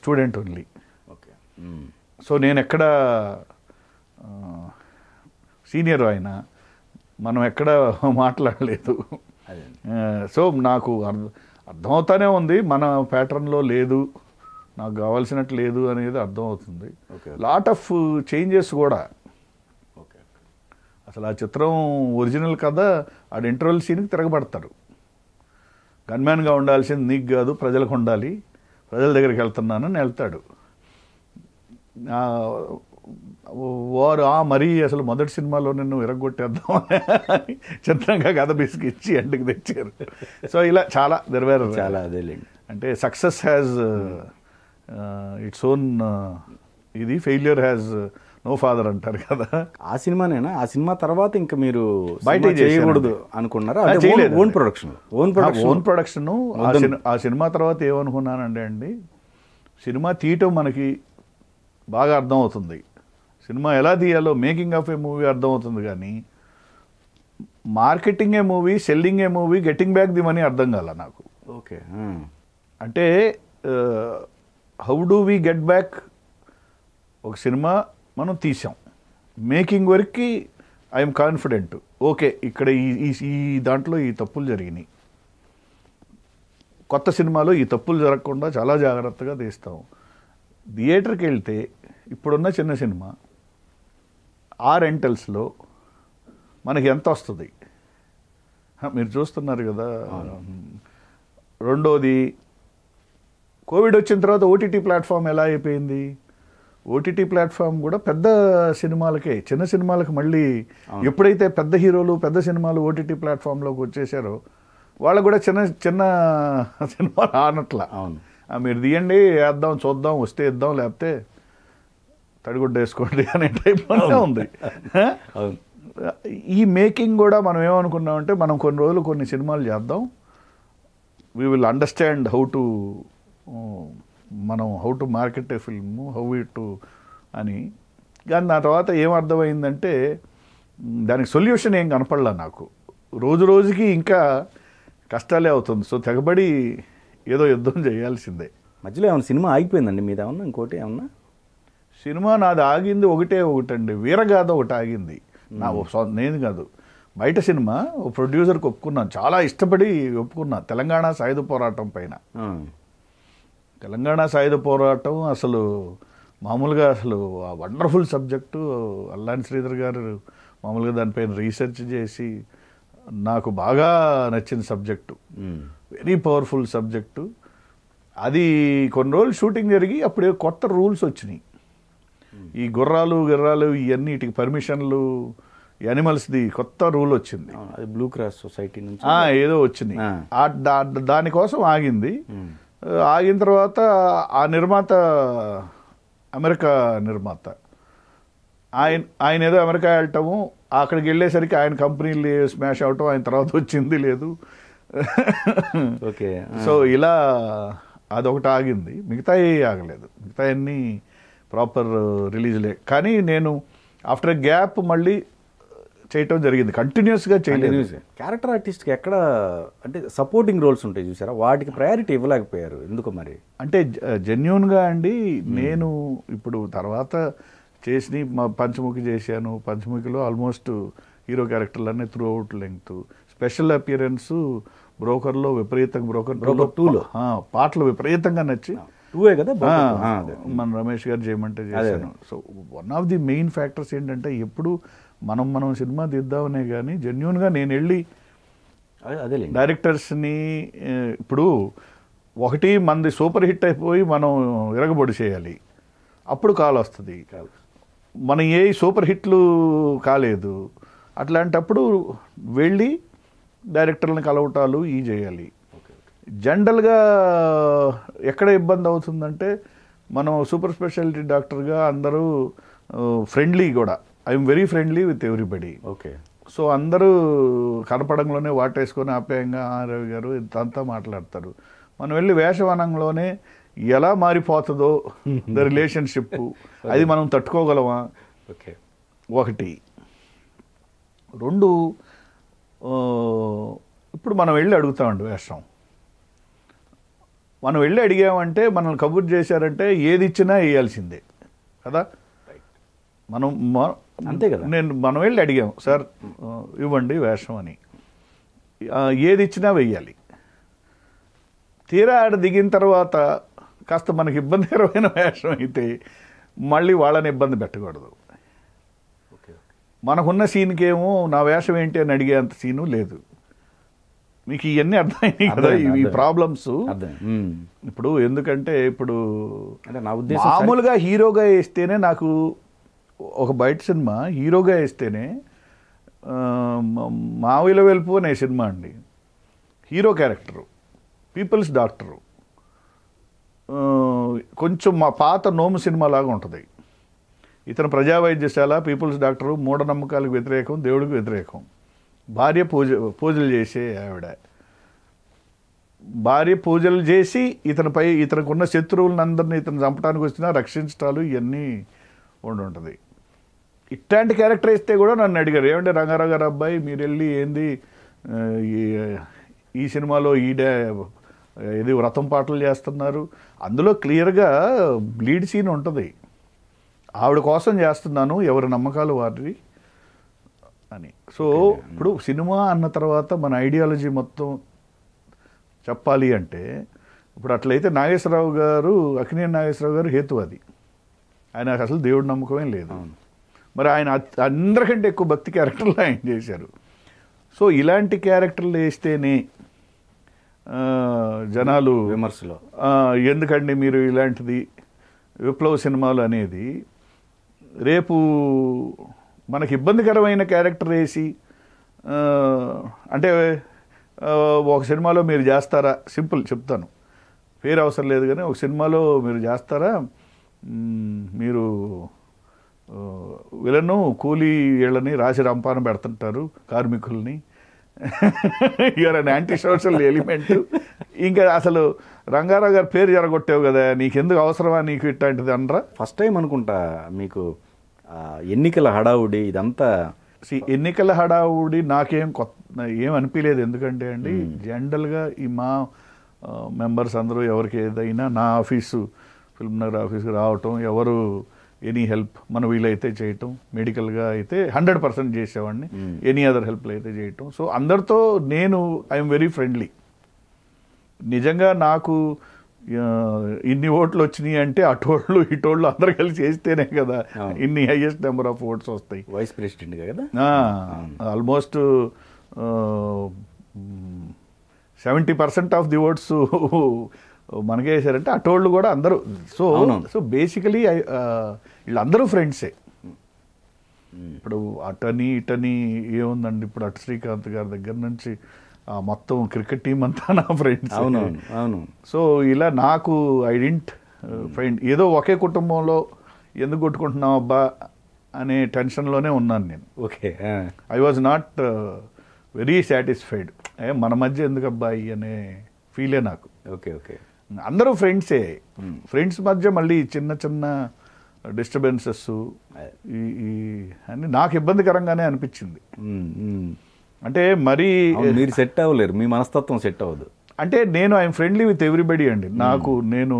student only okay so నేను ఎక్కడ సీనియర్ ఆయన మనం ఎక్కడ మాట్లాడలేదు సో నాకు అర్థమవుతానే ఉంది మన ప్యాటర్న్లో లేదు నాకు కావాల్సినట్టు లేదు అనేది అర్థమవుతుంది లాట్ ఆఫ్ చేంజెస్ కూడా అసలు ఆ చిత్రం ఒరిజినల్ కదా ఆడ ఇంటర్వెల్ సీన్కి తిరగబడతాడు గన్మ్యాన్గా ఉండాల్సింది నీకు కాదు ప్రజలకు ఉండాలి ప్రజల దగ్గరికి వెళ్తున్నానని వెళ్తాడు వారు ఆ మరీ అసలు మొదటి సినిమాలో నిన్ను ఎరగొట్టేద్దాం అని చిత్రంగా కథ ఇచ్చి ఎండుకు తెచ్చారు సో ఇలా చాలా నెరవేరు చాలా అదేలేండి అంటే సక్సెస్ హ్యాజ్ ఇట్స్ ఓన్ ఇది ఫెయిల్యూర్ హ్యాజ్ నో ఫాదర్ అంటారు కదా ఆ సినిమానేనా ఆ సినిమా తర్వాత ఇంకా మీరు బయట చేయకూడదు అనుకున్నారా own production own production own production ఆ సినిమా తర్వాత ఏమనుకున్నానండి అండి సినిమా తీయటం మనకి బాగా అర్థం అవుతుంది సినిమా ఎలా తీయాలో మేకింగ్ ఆఫ్ ఏ మూవీ అర్థమవుతుంది కానీ marketing a movie selling a movie getting back the money అర్థం కాల నాకు ఓకే అంటే how do we get back ఒక సినిమా మనం తీసాం మేకింగ్ వరకు ఐఎమ్ కాన్ఫిడెంట్ ఓకే ఇక్కడ ఈ ఈ దాంట్లో ఈ తప్పులు జరిగినాయి కొత్త సినిమాలో ఈ తప్పులు జరగకుండా చాలా జాగ్రత్తగా తీస్తాం థియేటర్కి వెళ్తే ఇప్పుడున్న చిన్న సినిమా ఆ రెంటల్స్లో మనకి ఎంత వస్తుంది మీరు చూస్తున్నారు కదా రెండోది కోవిడ్ వచ్చిన తర్వాత ఓటీటీ ప్లాట్ఫామ్ ఎలా అయిపోయింది ఓటీటీ ప్లాట్ఫామ్ కూడా పెద్ద సినిమాలకే చిన్న సినిమాలకు మళ్ళీ ఎప్పుడైతే పెద్ద హీరోలు పెద్ద సినిమాలు ఓటీటీ ప్లాట్ఫామ్లోకి వచ్చేసారో వాళ్ళు కూడా చిన్న చిన్న సినిమాలు ఆనట్లా అవును మీరు తీయండి వేద్దాం చూద్దాం వస్తే ఇద్దాం లేకపోతే తడిగుడ్డ వేసుకోండి అనే టైప్లోనే ఉంది ఈ మేకింగ్ కూడా మనం ఏమనుకున్నామంటే మనం కొన్ని రోజులు కొన్ని సినిమాలు చేద్దాం we will understand how to మనం how to market a film how it to అని కానీ నా తర్వాత ఏమర్థమైందంటే దానికి సొల్యూషన్ ఏం కనపడలే నాకు రోజు రోజుకి ఇంకా కష్టాలే అవుతుంది సో తెగబడి ఏదో యుద్ధం చేయాల్సిందే మధ్యలో ఏమైనా సినిమా ఆగిపోయిందండి మీద ఏమన్నా ఇంకోటి ఏమన్నా సినిమా నాది ఆగింది ఒకటే ఒకటండి వీరగాథ ఒకటి ఆగింది నా నేను కాదు బయట సినిమా ఓ ప్రొడ్యూసర్కి ఒప్పుకున్నాను చాలా ఇష్టపడి ఒప్పుకున్నా తెలంగాణ సాయుధ పోరాటం పైన తెలంగాణ సాయుధ పోరాటం అసలు మామూలుగా అసలు ఆ వండర్ఫుల్ సబ్జెక్టు అల్లాని శ్రీధర్ గారు మామూలుగా దానిపైన రీసెర్చ్ చేసి నాకు బాగా నచ్చిన సబ్జెక్టు వెరీ పవర్ఫుల్ సబ్జెక్టు అది కొన్ని రోజులు షూటింగ్ జరిగి అప్పుడే కొత్త రూల్స్ వచ్చినాయి ఈ గుర్రాలు గుర్రాలు ఇవన్నీ పర్మిషన్లు యానిమల్స్ది కొత్త రూల్ వచ్చింది అది బ్లూ క్రాస్ సొసైటీ నుంచి ఏదో వచ్చింది దానికోసం ఆగింది ఆగిన తర్వాత ఆ నిర్మాత అమెరికా నిర్మాత ఆయన ఆయన ఏదో అమెరికా వెళ్ళటము అక్కడికి వెళ్ళేసరికి ఆయన కంపెనీలు స్మాష్ అవటం ఆయన తర్వాత వచ్చింది లేదు ఓకే సో ఇలా అదొకటి ఆగింది మిగతా ఏ ఆగలేదు మిగతా అన్నీ ప్రాపర్ రిలీజ్లే కానీ నేను ఆఫ్టర్ గ్యాప్ మళ్ళీ చేయటం జరిగింది కంటిన్యూస్గా చేయలేదు క్యారెక్టర్ ఆర్టిస్ట్కి ఎక్కడ అంటే సపోర్టింగ్ రోల్స్ ఉంటాయి చూసారా వాటికి ప్రయారిటీ ఇవ్వలేకపోయారు ఎందుకు మరి అంటే జెన్యున్గా అండి నేను ఇప్పుడు తర్వాత చేసిన మా పంచముఖి చేశాను పంచముఖిలో ఆల్మోస్ట్ హీరో క్యారెక్టర్లన్నీ throughout length special appearance బ్రోకర్లో విపరీతంగా బ్రోకర్ బ్రోకర్ టూలో పాటలు విపరీతంగా నచ్చి టూవే కదా మన రమేష్ గారు చేయమంటే చేశాను so one of the main factors ఏంటంటే ఎప్పుడు మనం మనం సినిమా తీద్దామనే కానీ జెన్యున్గా నేను వెళ్ళి అదే డైరెక్టర్స్ని ఇప్పుడు ఒకటి మనది సూపర్ హిట్ అయిపోయి మనం ఇరగబడి చేయాలి అప్పుడు కాల్ వస్తుంది మనం ఏ సూపర్ హిట్లు కాలేదు అట్లాంటప్పుడు వెళ్ళి డైరెక్టర్లను కలవటాలు ఈ చేయాలి జనరల్గా ఎక్కడ ఇబ్బంది అవుతుందంటే మనం సూపర్ స్పెషాలిటీ డాక్టర్గా అందరూ ఫ్రెండ్లీ కూడా I'm very friendly with everybody okay so అందరూ కనపడంలోనే వాటేసుకొని ఆప్యాయంగా రవి గారు ఇంతంతా మాట్లాడతారు మనం వెళ్ళి వేషవనంలోనే ఎలా మారిపోతుందో ద రిలేషన్షిప్ అది మనం తట్టుకోగలమా ఓకే ఒకటి రెండు ఇప్పుడు మనం వెళ్ళి అడుగుతామండి వేషం మనం వెళ్ళి అడిగామంటే మనల్ని కబుర్ చేశారంటే ఏది ఇచ్చినా వేయాల్సిందే కదా మనం అంతే కదా నేను మనం వెళ్ళి అడిగాం సార్ ఇవ్వండి వేషం అని ఏది ఇచ్చినా వెయ్యాలి తీరా ఆడ దిగిన తర్వాత కాస్త మనకి ఇబ్బందికరమైన వేషం అయితే మళ్ళీ వాళ్ళని ఇబ్బంది పెట్టకూడదు మనకున్న సీన్కేమో నా వేషం ఏంటి అని అడిగేంత సీను లేదు మీకు ఇవన్నీ అర్థమైనాయి కదా ఈ ప్రాబ్లమ్స్ ఇప్పుడు ఎందుకంటే ఇప్పుడు అంటే నా ఉద్దేశం మామూలుగా హీరోగా వేస్తేనే నాకు ఒక బయట సినిమా హీరోగా వేస్తేనే మావిల వెలుపు అనే సినిమా అండి హీరో క్యారెక్టరు పీపుల్స్ డాక్టరు కొంచెం మా పాత నోము సినిమా లాగా ఉంటుంది ఇతను ప్రజా వైద్యశాల పీపుల్స్ డాక్టరు మూఢనమ్మకాలకు వ్యతిరేకం దేవుడికి వ్యతిరేకం భార్య పూజ పూజలు చేసే ఆవిడ భార్య పూజలు చేసి ఇతనిపై ఇతనికున్న శత్రువులందరినీ ఇతను చంపడానికి వచ్చినా రక్షించటాలు ఇవన్నీ ఉంటుంది ఇట్లాంటి క్యారెక్టర్ ఇస్తే కూడా నన్ను అడిగారు ఏమంటే రంగారావు అబ్బాయి మీరు వెళ్ళి ఏంది ఈ సినిమాలో డే ఇది వ్రతం పాటలు చేస్తున్నారు అందులో క్లియర్గా బ్లీడ్ సీన్ ఉంటుంది ఆవిడ కోసం చేస్తున్నాను ఎవరి నమ్మకాలు వారి అని సో ఇప్పుడు సినిమా అన్న తర్వాత మన ఐడియాలజీ మొత్తం చెప్పాలి అంటే ఇప్పుడు అట్లయితే నాగేశ్వరరావు గారు అఖినే నాగేశ్వరరావు గారు హేతువాది ఆయన అసలు దేవుడు నమ్మకమే లేదు మరి ఆయన అందరికంటే ఎక్కువ భక్తి క్యారెక్టర్లు ఆయన చేశారు సో ఇలాంటి క్యారెక్టర్లు వేస్తేనే జనాలు విమర్శలు ఎందుకండి మీరు ఇలాంటిది విప్లవ సినిమాలు అనేది రేపు మనకి ఇబ్బందికరమైన క్యారెక్టర్ వేసి అంటే ఒక సినిమాలో మీరు చేస్తారా సింపుల్ చెప్తాను పేరు అవసరం లేదు కానీ ఒక సినిమాలో మీరు చేస్తారా మీరు వీళ్ళను కూలీ వీళ్ళని రాసి రంపాన పెడుతుంటారు కార్మికుల్ని you're an anti social element ఇంకా అసలు రంగారావు గారు పేరు జరగొట్టావు కదా నీకు ఎందుకు అవసరమా నీకు ఇట్లాంటిది అనరా ఫస్ట్ టైం అనుకుంటా మీకు ఎన్నికల హడావుడి ఇదంతా ఎన్నికల హడావుడి నాకేం కొత్త ఏం అనిపించలేదు ఎందుకంటే అండి hmm. జనరల్గా ఈ మా మెంబర్స్ అందరూ ఎవరికి ఏదైనా నా ఆఫీసు ఫిల్మ్ నగర్ ఆఫీస్కి రావటం ఎవరు ఎనీ హెల్ప్ మన వీలైతే చేయటం మెడికల్గా అయితే హండ్రెడ్ పర్సెంట్ చేసేవాడిని hmm. ఎనీ అదర్ హెల్ప్లు అయితే చేయటం సో అందరితో నేను ఐఎమ్ వెరీ ఫ్రెండ్లీ నిజంగా నాకు ఇన్ని ఓట్లు వచ్చినాయి అంటే అటోళ్ళు ఇటోళ్ళు అందరు కలిసి చేస్తేనే కదా ఇన్ని హైయెస్ట్ నెంబర్ ఆఫ్ ఓట్స్ వస్తాయి వైస్ ప్రెసిడెంట్ కదా almost seventy percent of the votes మనకే వేశారంటే అటోళ్ళు కూడా అందరూ సో సో బేసికలీ వీళ్ళందరూ ఫ్రెండ్సే ఇప్పుడు అటని ఇటని ఏముందండి ఇప్పుడు అటు శ్రీకాంత్ గారి దగ్గర నుంచి మొత్తం క్రికెట్ టీం అంతా నా ఫ్రెండ్స్ అవును అవును సో ఇలా నాకు ఐ డింట్ ఫ్రెండ్ ఏదో ఒకే కుటుంబంలో ఎందుకు కొట్టుకుంటున్నావు అబ్బా అనే టెన్షన్లోనే ఉన్నాను నేను okay I was not very satisfied ఏ మన మధ్య ఎందుకు అబ్బాయి అనే ఫీలే నాకు ఓకే ఓకే అందరూ ఫ్రెండ్సే ఫ్రెండ్స్ మధ్య మళ్ళీ చిన్న చిన్న డిస్టర్బెన్సెస్ ఈ అన్ని నాకు ఇబ్బందికరంగానే అనిపించింది అంటే మరి మీరు సెట్ అవ్వలేరు మీ మనస్తత్వం సెట్ అవ్వదు అంటే నేను ఐఎమ్ ఫ్రెండ్లీ విత్ ఎవ్రీబడి అండి నాకు నేను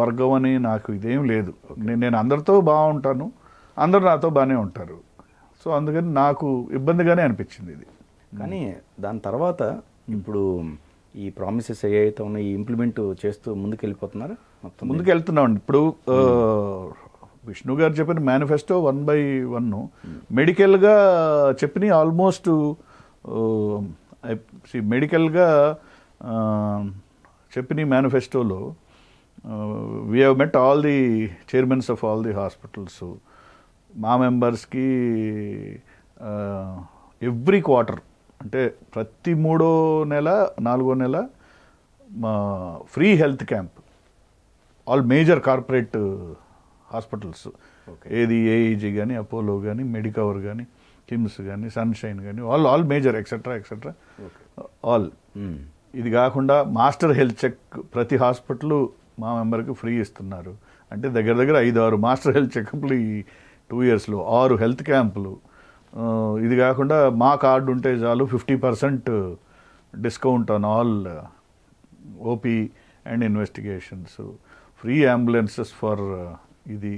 వర్గం అని నాకు ఇదేం లేదు నేను అందరితో బాగుంటాను అందరు నాతో బాగానే ఉంటారు సో అందుకని నాకు ఇబ్బందిగానే అనిపించింది ఇది కానీ దాని తర్వాత ఇప్పుడు ఈ ప్రామిసెస్ ఏ అయితే ఉన్నాయి ఇంప్లిమెంట్ చేస్తూ ముందుకు వెళ్ళిపోతున్నారా మొత్తం ముందుకు వెళ్తున్నాం ఇప్పుడు విష్ణు గారు చెప్పిన మేనిఫెస్టో వన్ బై వన్ మెడికల్గా చెప్పిన ఆల్మోస్ట్ మెడికల్గా చెప్పిన మేనిఫెస్టోలో we have met all the chairmans of all the hospitals మా మెంబర్స్కి ఎవ్రీ క్వార్టర్ అంటే ప్రతి మూడో నెల నాలుగో నెల మా free health camp all major corporate hospitals ఏది ఏఈజీ కానీ అపోలో కానీ మెడికవర్ కానీ కిమ్స్ కానీ సన్షైన్ కానీ all all major etcetera etcetera all ఇది కాకుండా మాస్టర్ హెల్త్ చెక్ ప్రతి హాస్పిటల్ మా మెంబర్కి ఫ్రీ ఇస్తున్నారు అంటే దగ్గర దగ్గర ఐదు ఆరు మాస్టర్ హెల్త్ చెకప్లు ఈ టూ ఇయర్స్లో ఆరు హెల్త్ క్యాంపులు ఇది కాకుండా మా కార్డు ఉంటే చాలు fifty percent discount on all OP and investigations free ambulances for ఇది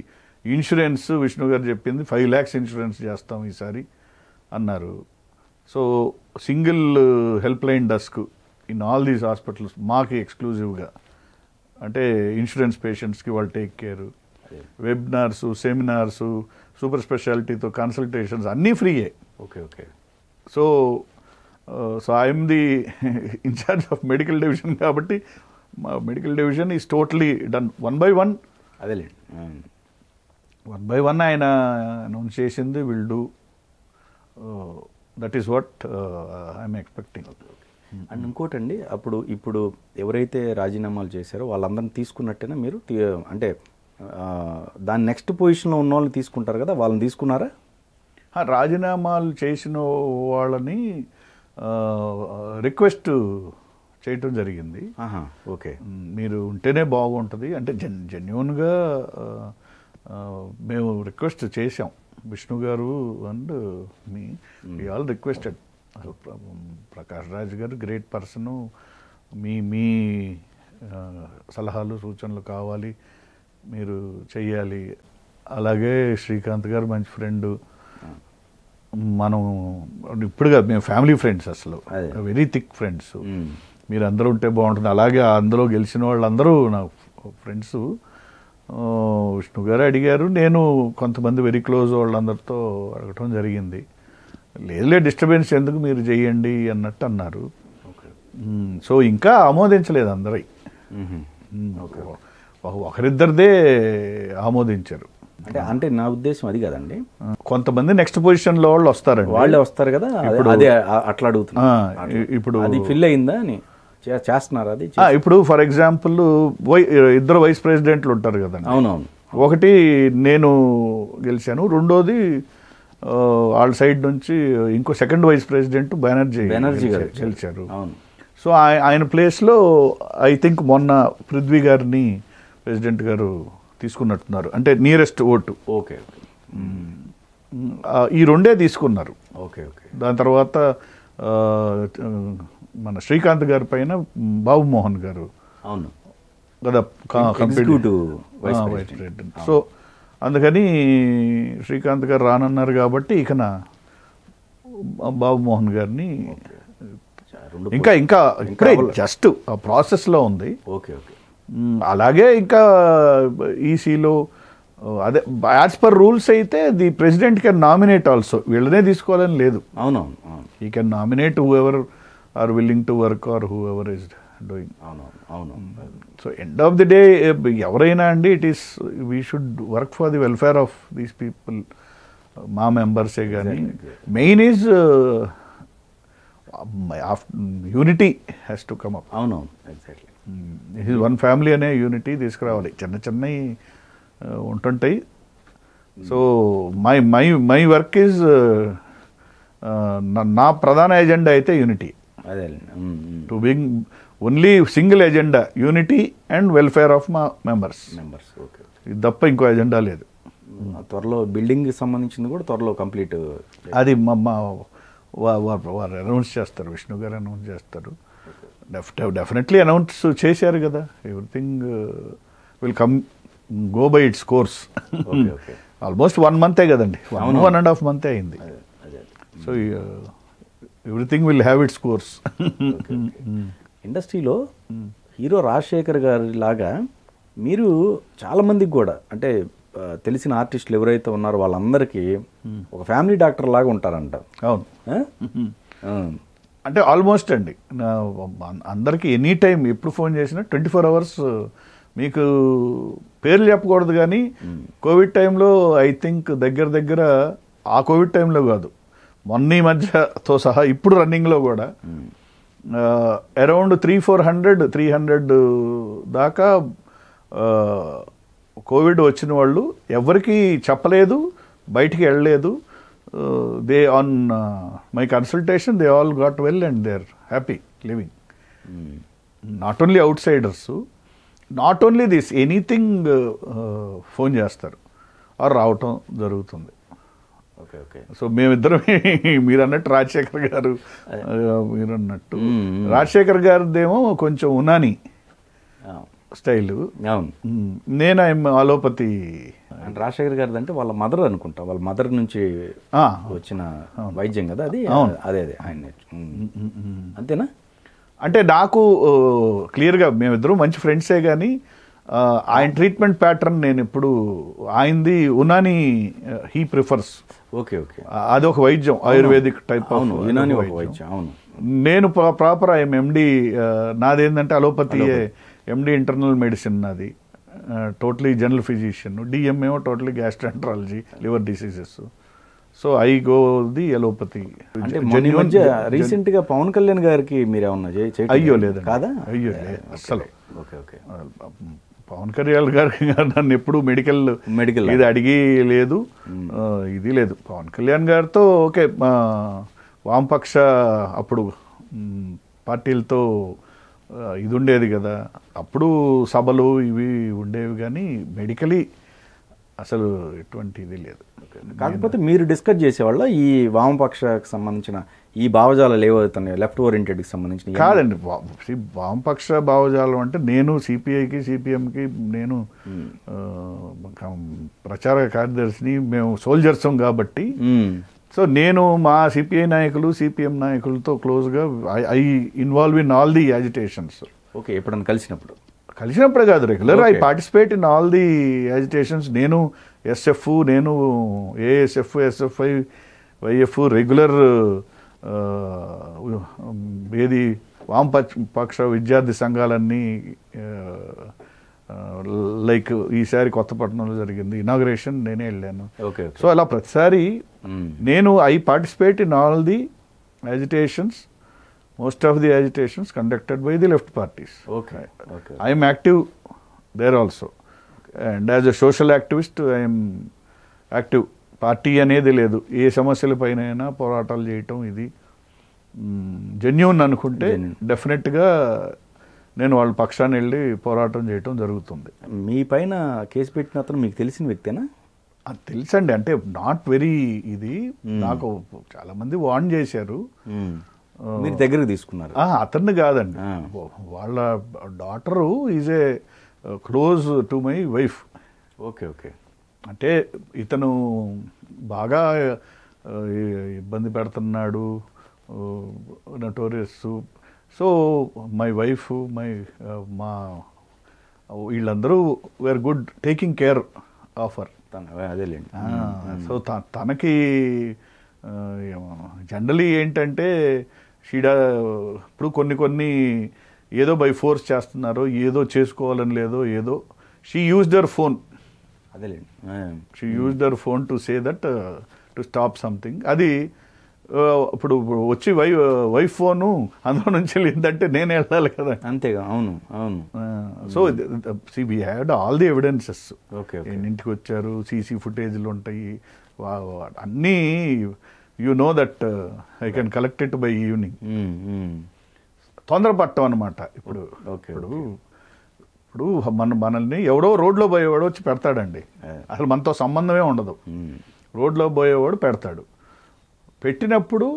ఇన్సూరెన్స్ విష్ణు గారు చెప్పింది ఫైవ్ ల్యాక్స్ ఇన్సూరెన్స్ చేస్తాం ఈసారి అన్నారు so single helpline desk in all these hospitals మాకు ఎక్స్క్లూజివ్గా అంటే ఇన్సూరెన్స్ పేషెంట్స్కి వాళ్ళు take care webinars seminars super స్పెషాలిటీతో కన్సల్టేషన్స్ అన్నీ ఫ్రీయే okay okay so so I'm the incharge of medical division కాబట్టి మా medical division is totally done one by one అదేలేండి వన్ బై వన్ ఆయన అనౌన్స్ చేసింది will do that is what I'm expecting and ఇంకోటండి అప్పుడు ఇప్పుడు ఎవరైతే రాజీనామాలు చేశారో వాళ్ళందరిని తీసుకున్నట్టేనా మీరు అంటే దాని నెక్స్ట్ పొజిషన్లో ఉన్న వాళ్ళని తీసుకుంటారు కదా వాళ్ళని తీసుకున్నారా రాజీనామాలు చేసిన వాళ్ళని రిక్వెస్ట్ చేయటం జరిగింది ఓకే మీరు ఉంటేనే బాగుంటుంది అంటే జెన్ జెన్యున్గా మేము రిక్వెస్ట్ చేసాం విష్ణు గారు and me all requested Prakash Raj గారు గ్రేట్ పర్సన్ మీ మీ సలహాలు సూచనలు కావాలి మీరు చెయ్యాలి అలాగే శ్రీకాంత్ గారు మంచి ఫ్రెండ్ మనం ఇప్పుడుగా మేము ఫ్యామిలీ ఫ్రెండ్స్ అసలు వెరీ థిక్ ఫ్రెండ్స్ మీరు అందరూ ఉంటే బాగుంటుంది అలాగే అందులో గెలిచిన వాళ్ళందరూ నా ఫ్రెండ్స్ విష్ణు గారు అడిగారు నేను కొంతమంది వెరీ క్లోజ్ వాళ్ళందరితో అడగటం జరిగింది లేదులే డిస్టర్బెన్స్ ఎందుకు మీరు చేయండి అన్నట్టు అన్నారు సో ఇంకా ఆమోదించలేదు అందరి ఒకరిద్దరిదే ఆమోదించారు అంటే అంటే నా ఉద్దేశం అది కదండి కొంతమంది నెక్స్ట్ పొజిషన్ లో వాళ్ళు వస్తారండి వాళ్ళే వస్తారు కదా అదే అట్లా అడుగుతున్నా ఇప్పుడు అది ఫిల్ అయిందా అని చేస్తున్నారు అది ఇప్పుడు ఫర్ ఎగ్జాంపుల్ ఇద్దరు వైస్ ప్రెసిడెంట్లు ఉంటారు కదండి అవునవును ఒకటి నేను గెలిచాను రెండోది వాళ్ళ సైడ్ నుంచి ఇంకో second vice president Banerjee Banerjee గారు గెలిచారు అవును సో ఆయన ప్లేస్లో ఐ థింక్ మొన్న పృథ్వీ గారిని ప్రెసిడెంట్ గారు తీసుకున్నట్టున్నారు అంటే నియరెస్ట్ ఓటు ఓకే ఈ రెండే తీసుకున్నారు ఓకే ఓకే దాని తర్వాత మన శ్రీకాంత్ గారి పైన బాబుమోహన్ గారు అవును కదా వైస్ సో అందుకని శ్రీకాంత్ గారు రానన్నారు కాబట్టి ఇక బాబుమోహన్ గారిని ఇంకా ఇంకా జస్ట్ ఆ ప్రాసెస్లో ఉంది ఓకే ఓకే అలాగే ఇంకా ఈసీలో అదే యాజ్ పర్ రూల్స్ అయితే the president can nominate also వీళ్ళనే తీసుకోవాలని లేదు అవునవును ఈ కెన్ నామినేట్ ఎవరు are willing to work or whoever is doing అవును అవును so end of the day ఎవరైనా అండి it is we should work for the welfare of these people మా మెంబర్సే కానీ main is unity has to come up అవునవును exactly one family అనే unity తీసుకురావాలి చిన్న చిన్నవి uh, ఉంటుంటాయి so my my my work is నా ప్రధాన ఎజెండా అయితే యూనిటీ అదే to being only single agenda unity and welfare of మా మెంబర్స్ మెంబర్స్ ఓకే ఇది తప్ప ఇంకో ఎజెండా లేదు త్వరలో బిల్డింగ్కి సంబంధించింది కూడా త్వరలో కంప్లీట్ అది మా వారు అనౌన్స్ చేస్తారు విష్ణు గారు అనౌన్స్ చేస్తారు డెఫినెట్లీ అనౌన్స్ చేశారు కదా everything will come go by its course almost one మంతే కదండి వన్ వన్ అండ్ హాఫ్ మంతే అయింది so everything will have its course ఇండస్ట్రీలో హీరో రాజశేఖర్ గారి లాగా మీరు చాలామందికి కూడా అంటే తెలిసిన ఆర్టిస్టులు ఎవరైతే ఉన్నారో వాళ్ళందరికీ hmm. ఒక ఫ్యామిలీ డాక్టర్ లాగా ఉంటారంట అవును hmm. అంటే ఆల్మోస్ట్ అండి అందరికీ ఎనీ టైం ఎప్పుడు ఫోన్ చేసినా ట్వంటీ ఫోర్ అవర్స్ మీకు పేర్లు చెప్పకూడదు కానీ hmm. కోవిడ్ టైంలో ఐ థింక్ దగ్గర దగ్గర ఆ కోవిడ్ టైంలో కాదు మొన్న ఈ మధ్యతో సహా ఇప్పుడు రన్నింగ్లో కూడా around three four hundred three hundred దాకా కోవిడ్ వచ్చిన వాళ్ళు ఎవరికి చెప్పలేదు బయటికి వెళ్ళలేదు they on my consultation they all got well and they are happy living not only outsiders not only this anything phone చేస్తారు ఆర్ రావటం జరుగుతుంది సో మేమిద్దరం మీరు అన్నట్టు రాజశేఖర్ గారు మీరు అన్నట్టు రాజశేఖర్ గారిదేమో కొంచెం ఉనాని స్టైల్ నేను ఆయన అలోపతి రాజశేఖర్ గారిది అంటే వాళ్ళ మదర్ అనుకుంటా వాళ్ళ మదర్ నుంచి వచ్చిన వైద్యం కదా అది అదే అదే ఆయన అంతేనా అంటే నాకు క్లియర్గా మేమిద్దరం మంచి ఫ్రెండ్సే కానీ ఆయన ట్రీట్మెంట్ ప్యాటర్న్ నేను ఇప్పుడు ఆయనది ఉనాని హీ ప్రిఫర్స్ ఓకే ఓకే అది ఒక వైద్యం ఆయుర్వేదిక్ టైప్ అవును యునాని ఒక వైద్యం అవును నేను ప్రాపర్ ఐఎం ఎండి నాదేంటంటే అలోపతి ఎండి ఇంటర్నల్ మెడిసిన్ నాది totally general physician DMA totally gastroenterology liver diseases so I go the allopathy recent గా పవన్ కళ్యాణ్ గారికి మీరేమన్నా అయ్యో లేదు కాదా అయ్యో అసలు ఓకే ఓకే పవన్ కళ్యాణ్ గారు నన్ను ఎప్పుడు మెడికల్ మెడికల్ ఇది అడిగి లేదు ఇది లేదు పవన్ కళ్యాణ్ గారితో ఓకే మా వామపక్ష అప్పుడు పార్టీలతో ఇది ఉండేది కదా అప్పుడు సభలు ఇవి ఉండేవి కానీ మెడికలీ అసలు ఎటువంటి ఇది లేదు కాకపోతే మీరు డిస్కస్ చేసేవాళ్ళ ఈ వామపక్షకు సంబంధించిన ఈ భావజాలాలు ఏవవుతున్నాయి లెఫ్ట్ ఓరియంటెడ్కి సంబంధించిన కాదండి వామపక్ష భావజాలం అంటే నేను సిపిఐకి సిపిఎంకి నేను ప్రచార కార్యదర్శిని మేము సోల్జర్సం కాబట్టి సో నేను మా సిపిఐ నాయకులు సిపిఎం నాయకులతో క్లోజ్గా I involve in all the agitations okay ఎప్పుడన్నా కలిసినప్పుడు కలిసినప్పుడే కాదు regular I participate in all the agitations నేను ఎస్ఎఫ్ నేను ఏఎస్ఎఫ్ ఎస్ఎఫ్ఐ వైఎఫ్ రెగ్యులర్ ఏది వామపక్ష పక్ష విద్యార్థి సంఘాలన్నీ లైక్ ఈసారి కొత్తపట్నంలో జరిగింది ఇనాగ్రేషన్ నేనే వెళ్ళాను సో అలా ప్రతిసారి నేను I participate in all the agitations most of the agitations conducted by the left parties okay I'm active there also and as a social activist I'm active party అనేది లేదు ఏ సమస్యలపైనైనా పోరాటాలు చేయటం ఇది జెన్యున్ అనుకుంటే డెఫినెట్గా నేను వాళ్ళ పక్షాన్ని వెళ్ళి పోరాటం చేయటం జరుగుతుంది మీ పైన కేసు పెట్టిన అతను మీకు తెలిసిన వ్యక్తేనా అది తెలుసండి అంటే నాట్ వెరీ ఇది నాకు చాలామంది వార్న్ చేశారు మీరు దగ్గర తీసుకున్నారు అతన్ని కాదండి వాళ్ళ daughter is a close to my wife okay okay అంటే ఇతను బాగా ఇబ్బంది పెడుతున్నాడు notorious so my wife my మా వీళ్ళందరూ were good taking care of her అదేలేండి సో తనకి జనరలీ ఏంటంటే షీడ ఇప్పుడు కొన్ని కొన్ని ఏదో బై ఫోర్స్ చేస్తున్నారో ఏదో చేసుకోవాలని లేదో ఏదో షీ యూజ్ దర్ ఫోన్ అదేలేండి she use their phone to say that to stop something అది ఇప్పుడు వచ్చి వై వైఫ్ ఫోను అందులో నుంచి వెళ్ళిందంటే నేను వెళ్ళాలి కదా అంతేగా అవును అవును so see we had all the evidences okay ఇంటికి వచ్చారు సీసీ ఫుటేజ్లు ఉంటాయి అన్నీ you know that I can collect it by evening తొందరపడటం అనమాట ఇప్పుడు ఇప్పుడు ఇప్పుడు మన మనల్ని ఎవడో రోడ్లో పోయేవాడు వచ్చి పెడతాడండి అసలు మనతో సంబంధమే ఉండదు రోడ్లో పోయేవాడు పెడతాడు పెట్టినప్పుడు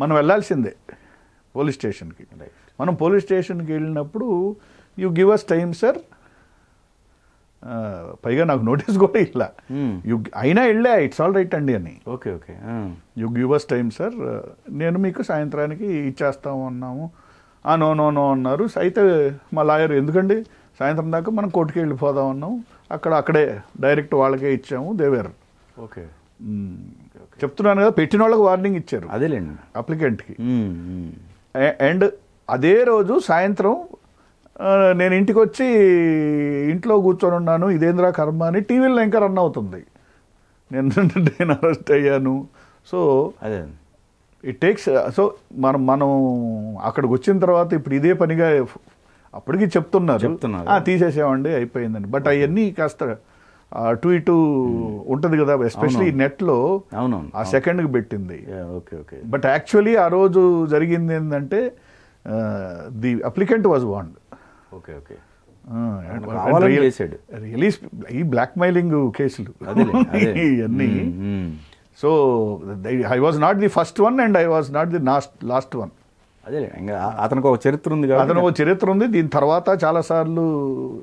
మనం వెళ్ళాల్సిందే పోలీస్ స్టేషన్కి మనం పోలీస్ స్టేషన్కి వెళ్ళినప్పుడు you give us time sir పైగా నాకు నోటీస్ కూడా ఇలా యు అయినా వెళ్ళా ఇట్స్ ఆల్ రైట్ అండి అని okay okay you give us time sir నేను మీకు సాయంత్రానికి ఇచ్చేస్తాము అన్నాము నో నో నో అన్నారు అయితే మా లాయర్ ఎందుకండి సాయంత్రం దాకా మనం కోర్టుకి వెళ్ళిపోదాం అన్నాం అక్కడ అక్కడే డైరెక్ట్ వాళ్ళకే ఇచ్చాము దేవేర్ ఓకే చెప్తున్నాను కదా పెట్టిన వాళ్ళకి వార్నింగ్ ఇచ్చారు అదేలేండి అప్లికెంట్కి అండ్ అదే రోజు సాయంత్రం నేను ఇంటికి వచ్చి ఇంట్లో కూర్చొని ఉన్నాను ఇదేంద్రా కర్మ అని టీవీలో ఇంకా రన్ అవుతుంది నేను నేను అరెస్ట్ అయ్యాను సో అదే ఇట్ టేక్స్ సో మనం మనం అక్కడికి వచ్చిన తర్వాత ఇప్పుడు ఇదే పనిగా అప్పటికి చెప్తున్నారు చెప్తున్నారు తీసేసామండి అయిపోయిందండి బట్ అవన్నీ కాస్త అటు ఇటు hmm. ఉంటుంది కదా ఎస్పెషలీ నెట్లో అవునవును ఆ సెకండ్ కి పెట్టింది ఓకే ఓకే బట్ యాక్చువల్లీ ఆ రోజు జరిగింది ఏంటంటే the applicant was bond okay okay release ఈ బ్లాక్ మైలింగ్ కేసులు ఇవన్నీ so I was not the first one and I was not the last one అదే ఇంకా అతనికి ఒక చరిత్ర ఉంది కదా అతను ఒక చరిత్ర ఉంది దీని తర్వాత చాలాసార్లు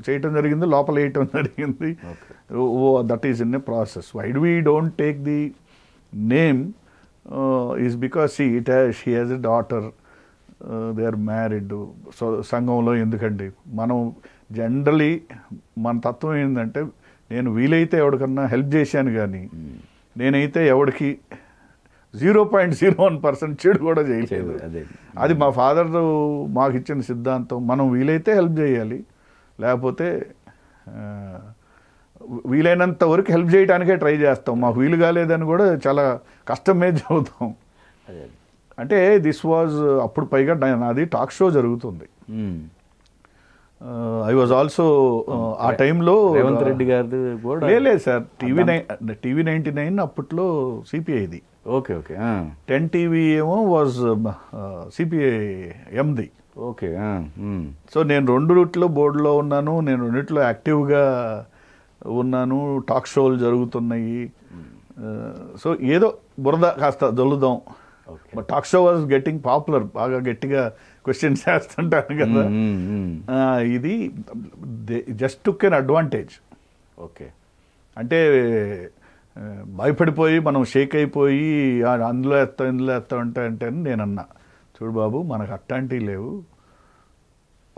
చేయటం జరిగింది లోపల వేయటం జరిగింది oh that is in a process why do we don't take the name is because see it she has a daughter they are married so సంఘంలో ఎందుకండి మనం జనరలీ మన తత్వం ఏంటంటే నేను వీలైతే ఎవరికన్నా హెల్ప్ చేశాను కానీ hmm. నేనైతే ఎవరికి zero point zero one percent చెడు కూడా చేయలేదు అది మా ఫాదర్ మాకు ఇచ్చిన సిద్ధాంతం మనం వీలైతే హెల్ప్ చేయాలి లేకపోతే వీలైనంత వరకు హెల్ప్ చేయడానికే ట్రై చేస్తాం మాకు వీలు కాలేదని కూడా చాలా కష్టమే చదువుతాం అంటే దిస్ వాజ్ అప్పుడు పైగా నాది టాక్ షో జరుగుతుంది ఐ వాజ్ ఆల్సో ఆ టైంలో రేవంత్ రెడ్డి గారు కూడా లేదు sir TV nine TV ninety nine అప్పట్లో సిపిఐది ఓకే ఓకే టెన్ టీవీ ఏమో వాజ్ సిపిఐ ఎంది ఓకే సో నేను రెండు రూట్లో బోర్డులో ఉన్నాను నేను రెండిట్లో యాక్టివ్గా ఉన్నాను టాక్ షోలు జరుగుతున్నాయి సో ఏదో బురద కాస్త దొల్లుదాం talk show was getting popular బాగా గట్టిగా క్వశ్చన్స్ చేస్తుంటాను కదా ఇది just took an advantage okay అంటే భయపడిపోయి మనం షేక్ అయిపోయి అందులో ఎత్తాం ఇందులో ఎత్తాం అంటే అంటే నేను అన్నా చూడు బాబు మనకు అట్లాంటివి లేవు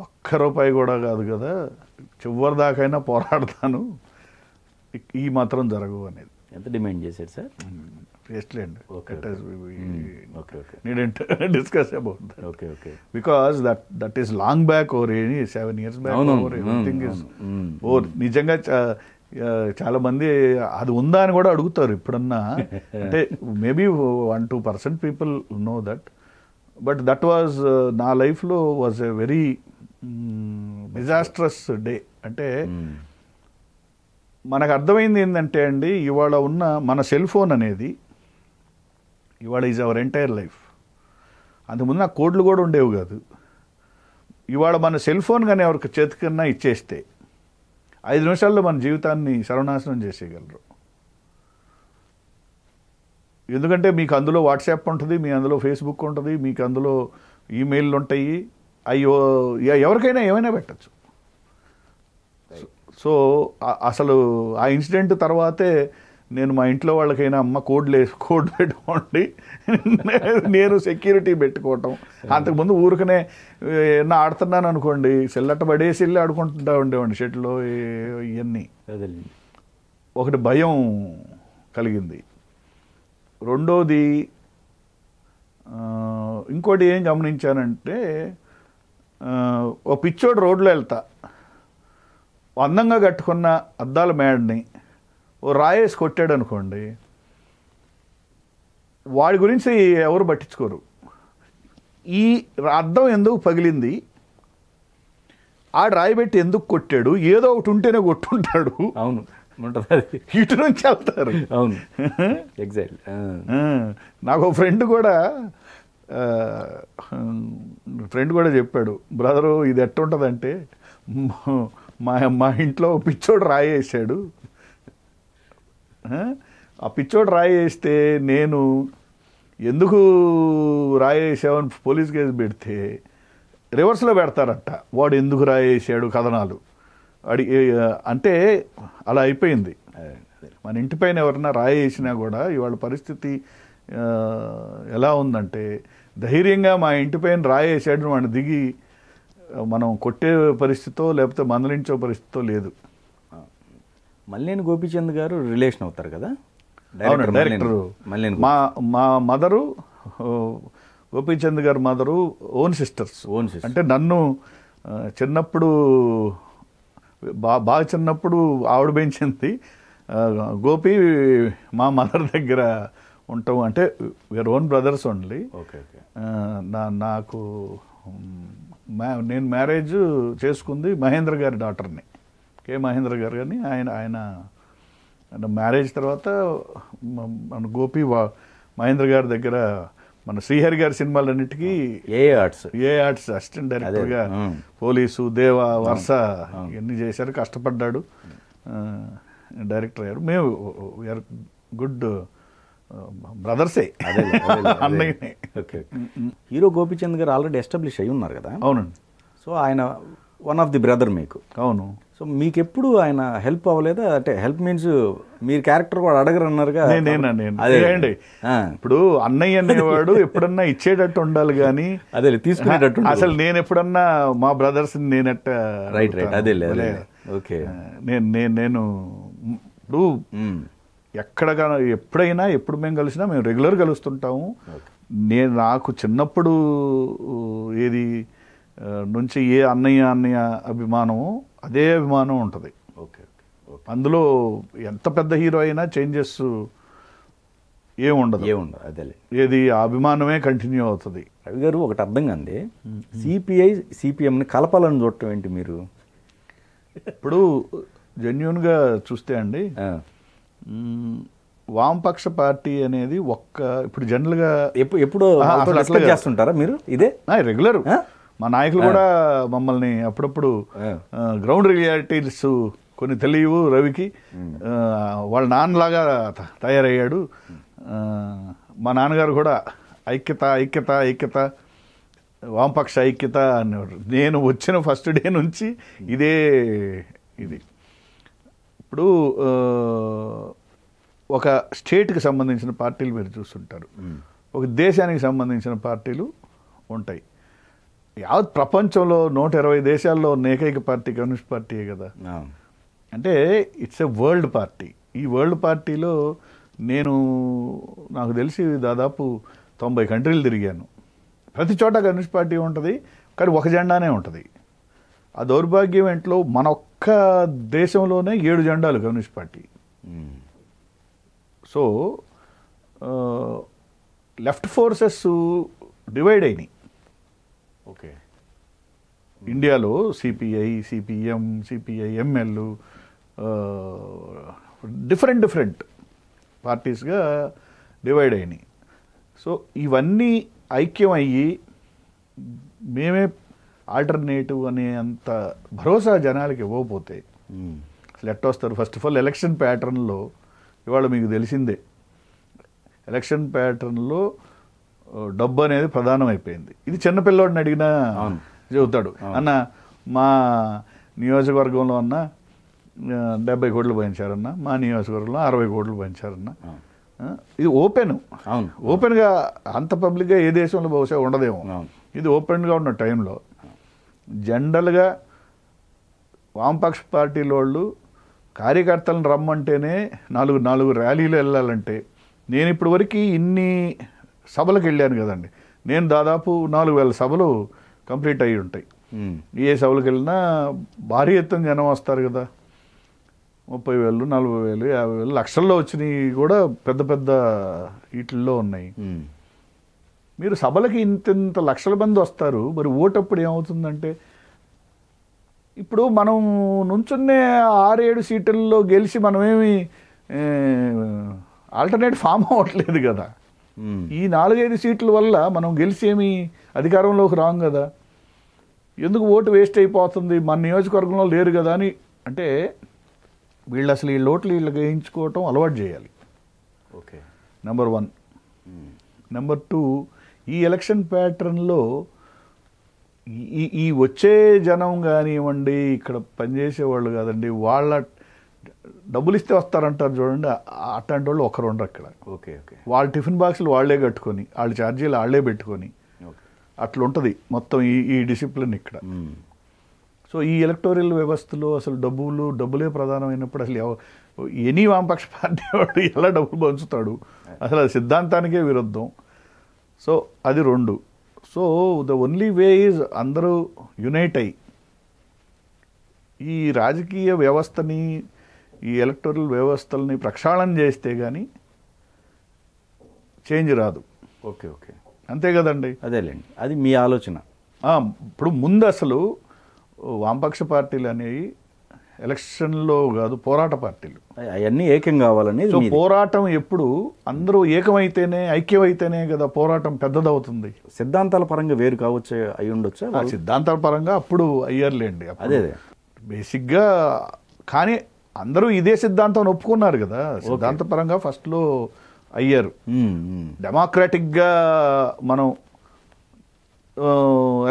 ఒక్క రూపాయి కూడా కాదు కదా చివరి దాకైనా పోరాడతాను ఈ మాత్రం జరగవు అనేది ఎంత డిమాండ్ చేశారు సార్ ఓకే నేను discuss about okay okay because that that is long back a seven years back or everything is or నిజంగా చాలా మంది అది ఉందా అని కూడా అడుగుతారు ఇప్పుడన్నా అంటే maybe one two percent people know that but that was నా లైఫ్లో was a very disastrous day అంటే hmm. మనకు అర్థమైంది ఏంటంటే అండి ఇవాళ ఉన్న మన సెల్ ఫోన్ అనేది ఇవాళ ఈజ్ అవర్ ఎంటైర్ లైఫ్ అంతకుముందు నాకు కోడ్లు కూడా ఉండేవి కాదు ఇవాళ మన సెల్ ఫోన్ కానీ ఎవరికి చేతికన్నా ఇచ్చేస్తే ఐదు నిమిషాల్లో మన జీవితాన్ని సర్వనాశనం చేసేయగలరు ఎందుకంటే మీకు అందులో వాట్సాప్ ఉంటుంది మీ అందులో ఫేస్బుక్ ఉంటుంది మీకు అందులో ఈమెయిల్లు ఉంటాయి అయ్యో ఎవరికైనా ఏమైనా పెట్టచ్చు సో అసలు ఆ ఇన్సిడెంట్ తర్వాతే నేను మా ఇంట్లో వాళ్ళకైనా అమ్మ కోడ్లు కోడ్ పెట్టుకోండి నేను సెక్యూరిటీ పెట్టుకోవటం అంతకుముందు ఊరికనే ఏమన్నా ఆడుతున్నాను అనుకోండి సెల్లట్ట పడేసి వెళ్ళి ఆడుకుంటుంటా ఉండేవాడి షెట్లో ఇవన్నీ ఒకటి భయం కలిగింది రెండోది ఇంకోటి ఏం గమనించానంటే ఓ పిచ్చోడు రోడ్లో వెళ్తా అందంగా కట్టుకున్న అద్దాల మేడని ఓ రాయేసి కొట్టాడు అనుకోండి వాడి గురించి ఎవరు పట్టించుకోరు ఈ అర్థం ఎందుకు పగిలింది ఆడు పెట్టి ఎందుకు కొట్టాడు ఏదో ఒకటి ఉంటేనే కొట్టుంటాడు అవును ఇటు నుంచి వెళ్తారు అవును ఎగ్జాక్ట్లీ నాకు ఒక ఫ్రెండ్ కూడా ఫ్రెండ్ కూడా చెప్పాడు బ్రదరు ఇది ఎట్టుంటుందంటే మా మా ఇంట్లో పిచ్చోడు రాయేసాడు ఆ పిచ్చోడు రాయి వేస్తే నేను ఎందుకు రాయి వేసావని పోలీస్ కేసు పెడితే రివర్స్లో పెడతారట వాడు ఎందుకు రాయి వేసాడు కథనాలు అడి అంటే అలా అయిపోయింది మన ఇంటిపైన ఎవరన్నా రాయి వేసినా కూడా ఇవాళ పరిస్థితి ఎలా ఉందంటే ధైర్యంగా మా ఇంటిపైన రాయి వేసాడు వాడిని దిగి మనం కొట్టే పరిస్థితో లేకపోతే మందలించే పరిస్థితో లేదు మల్లేని గోపీచంద్ గారు రిలేషన్ అవుతారు కదా డైరెక్టర్ మల్లేని మా మా మదరు గోపీచంద్ గారు mother own sisters own sister అంటే నన్ను చిన్నప్పుడు బా బాగా చిన్నప్పుడు ఆవిడ పెంచింది గోపి మా మదర్ దగ్గర ఉంటాం అంటే were own brothers only okay నా నాకు నేను మ్యారేజ్ చేసుకుంది మహేంద్ర గారి డాటర్ని కే మహేంద్ర గారు కానీ ఆయన ఆయన మ్యారేజ్ తర్వాత మన గోపి మహేంద్ర గారి దగ్గర మన శ్రీహరి గారి సినిమాలన్నిటికీ A arts A arts assistant డైరెక్టర్గా పోలీసు దేవ వర్ష ఇవన్నీ చేశారు కష్టపడ్డాడు డైరెక్టర్ గారు మేము వీఆర్ గుడ్ బ్రదర్సే అన్నయ్యనే ఓకే హీరో గోపీచంద్ గారు ఆల్రెడీ ఎస్టాబ్లిష్ అయి ఉన్నారు కదా అవునండి సో ఆయన వన్ ఆఫ్ ది బ్రదర్ మీకు అవును సో మీకు ఎప్పుడు ఆయన హెల్ప్ అవ్వలేదా అంటే హెల్ప్ మీన్స్ మీరు క్యారెక్టర్ కూడా అడగరు అన్నారు అదేండి ఇప్పుడు అన్నయ్య అనేవాడు ఎప్పుడన్నా ఇచ్చేటట్టు ఉండాలి కానీ అదే తీసుకునేటట్టు అసలు నేను ఎప్పుడన్నా మా బ్రదర్స్ నేనట్ట రైట్ రైట్ అదే ఓకే నేను నేను నేను ఇప్పుడు ఎక్కడ ఎప్పుడైనా ఎప్పుడు మేము కలిసినా మేము రెగ్యులర్ కలుస్తుంటాము నేను నాకు చిన్నప్పుడు ఏది నుంచి ఏ అన్నయ్య అన్నయ్య అభిమానము అదే అభిమానం ఉంటుంది ఓకే అందులో ఎంత పెద్ద హీరో అయినా చేంజెస్ ఏముండదు ఏముండదు అదే ఏది అభిమానమే కంటిన్యూ అవుతుంది రవి గారు ఒకటి అర్థం కాండి సిపిఐ సిపిఎంని కలపాలని చూడటం ఏంటి మీరు ఇప్పుడు జెన్యున్గా చూస్తే అండి వామపక్ష పార్టీ అనేది ఒక్క ఇప్పుడు జనరల్గా ఎప్పుడు ఎప్పుడు చేస్తుంటారా మీరు ఇదే రెగ్యులర్ మా నాయకులు కూడా మమ్మల్ని అప్పుడప్పుడు గ్రౌండ్ రియాలిటీస్ కొన్ని తెలియవు రవికి వాళ్ళ నాన్నలాగా తయారయ్యాడు మా నాన్నగారు కూడా ఐక్యత ఐక్యత ఐక్యత వామపక్ష ఐక్యత అనేవారు నేను వచ్చిన ఫస్ట్ డే నుంచి ఇదే ఇది ఇప్పుడు ఒక స్టేట్కి సంబంధించిన పార్టీలు మీరు చూస్తుంటారు ఒక దేశానికి సంబంధించిన పార్టీలు ఉంటాయి యావత్ ప్రపంచంలో నూట ఇరవై దేశాల్లో ఉన్న ఏకైక పార్టీ కమ్యూనిస్ట్ పార్టీయే కదా అంటే ఇట్స్ ఎ వరల్డ్ పార్టీ ఈ వరల్డ్ పార్టీలో నేను నాకు తెలిసి దాదాపు తొంభై కంట్రీలు తిరిగాను ప్రతి చోట కమ్యూనిస్ట్ పార్టీ ఉంటుంది కానీ ఒక జెండానే ఉంటుంది ఆ దౌర్భాగ్యం ఏంట్లో మన ఒక్క దేశంలోనే ఏడు జెండాలు communist party so left forces divide అయినాయి ఓకే ఇండియాలో సిపిఐ సిపిఎం సిపిఐ ఎంఎల్ డిఫరెంట్ డిఫరెంట్ పార్టీస్గా డివైడ్ అయినాయి సో ఇవన్నీ ఐక్యం అయ్యి మేమే ఆల్టర్నేటివ్ అనే అంత భరోసా జనాలకి ఇవ్వకపోతే అసలు ఎట్ట వస్తారు ఫస్ట్ ఆఫ్ ఆల్ ఎలక్షన్ ప్యాటర్న్లో ఇవాళ మీకు తెలిసిందే ఎలక్షన్ ప్యాటర్న్లో డబ్బు అనేది ప్రధానమైపోయింది ఇది చిన్నపిల్లోడిని అడిగినా చెబుతాడు అన్న మా నియోజకవర్గంలో అన్న డెబ్బై కోట్లు పోయించారన్న మా నియోజకవర్గంలో అరవై కోట్లు పోయించారన్న ఇది ఓపెన్ అవును ఓపెన్గా అంత పబ్లిక్గా ఏ దేశంలో బహుశా ఉండదేమో ఇది ఓపెన్గా ఉన్న టైంలో జనరల్గా వామపక్ష పార్టీల వాళ్ళు కార్యకర్తలను రమ్మంటేనే నాలుగు నాలుగు ర్యాలీలు వెళ్ళాలంటే నేను ఇప్పటివరకు ఇన్ని సభలకు వెళ్ళాను కదండి నేను దాదాపు నాలుగు వేల సభలు కంప్లీట్ అయ్యి ఉంటాయి ఏ సభలకు వెళ్ళినా భారీ ఎత్తున జనం వస్తారు కదా ముప్పై వేలు నలభై వేలు యాభై వేలు లక్షల్లో వచ్చినవి కూడా పెద్ద పెద్ద వీటిల్లో ఉన్నాయి మీరు సభలకి ఇంత ఇంత లక్షల మంది వస్తారు మరి ఓటప్పుడు ఏమవుతుందంటే ఇప్పుడు మనం నుంచున్నే ఆరేడు సీట్లలో గెలిచి మనమేమి ఆల్టర్నేట్ ఫామ్ అవ్వట్లేదు కదా ఈ నాలుగైదు సీట్ల వల్ల మనం గెలిచేమి అధికారంలోకి రాం కదా ఎందుకు ఓటు వేస్ట్ అయిపోతుంది మన నియోజకవర్గంలో లేరు కదా అని అంటే వీళ్ళు అసలు ఈ లోట్లు వీళ్ళు గ్రహించుకోవటం అలవాటు చేయాలి okay number one number two ఈ ఎలక్షన్ ప్యాటర్న్లో ఈ ఈ వచ్చే జనం కానివ్వండి ఇక్కడ పనిచేసే వాళ్ళు కాదండి వాళ్ళ డబ్బులు ఇస్తే వస్తారంటారు చూడండి అట్లాంటి వాళ్ళు ఒకరు ఉండరు అక్కడ ఓకే ఓకే వాళ్ళ టిఫిన్ బాక్సులు వాళ్ళే కట్టుకొని వాళ్ళ ఛార్జీలు వాళ్ళే పెట్టుకొని అట్లుంటుంది మొత్తం ఈ ఈ డిసిప్లిన్ ఇక్కడ సో ఈ ఎలక్టోరియల్ వ్యవస్థలో అసలు డబ్బులు డబ్బులే ప్రధానమైనప్పుడు అసలు ఎనీ వామపక్ష పార్టీ వాడు ఎలా డబ్బులు పంచుతాడు అసలు అది సిద్ధాంతానికే విరుద్ధం సో అది రెండు so the only way is అందరూ యునైట్ అయ్యి ఈ రాజకీయ వ్యవస్థని ఈ ఎలక్టోరల్ వ్యవస్థల్ని ప్రక్షాళన చేస్తే కానీ చేంజ్ రాదు ఓకే ఓకే అంతే కదండి అదేలేండి అది మీ ఆలోచన ఇప్పుడు ముందు అసలు వామపక్ష పార్టీలు అనేవి ఎలక్షన్లో కాదు పోరాట పార్టీలు అవన్నీ ఏకం కావాలని సో పోరాటం ఎప్పుడు అందరూ ఏకమైతేనే ఐక్యమైతేనే కదా పోరాటం పెద్దదవుతుంది సిద్ధాంతాల పరంగా వేరు కావచ్చు అయి ఉండొచ్చు సిద్ధాంతాల పరంగా అప్పుడు అయ్యారులేండి అదే బేసిక్గా కానీ అందరూ ఇదే సిద్ధాంతం ఒప్పుకున్నారు కదా పరంగా ఫస్ట్లో అయ్యారు డెమోక్రాటిక్గా మనం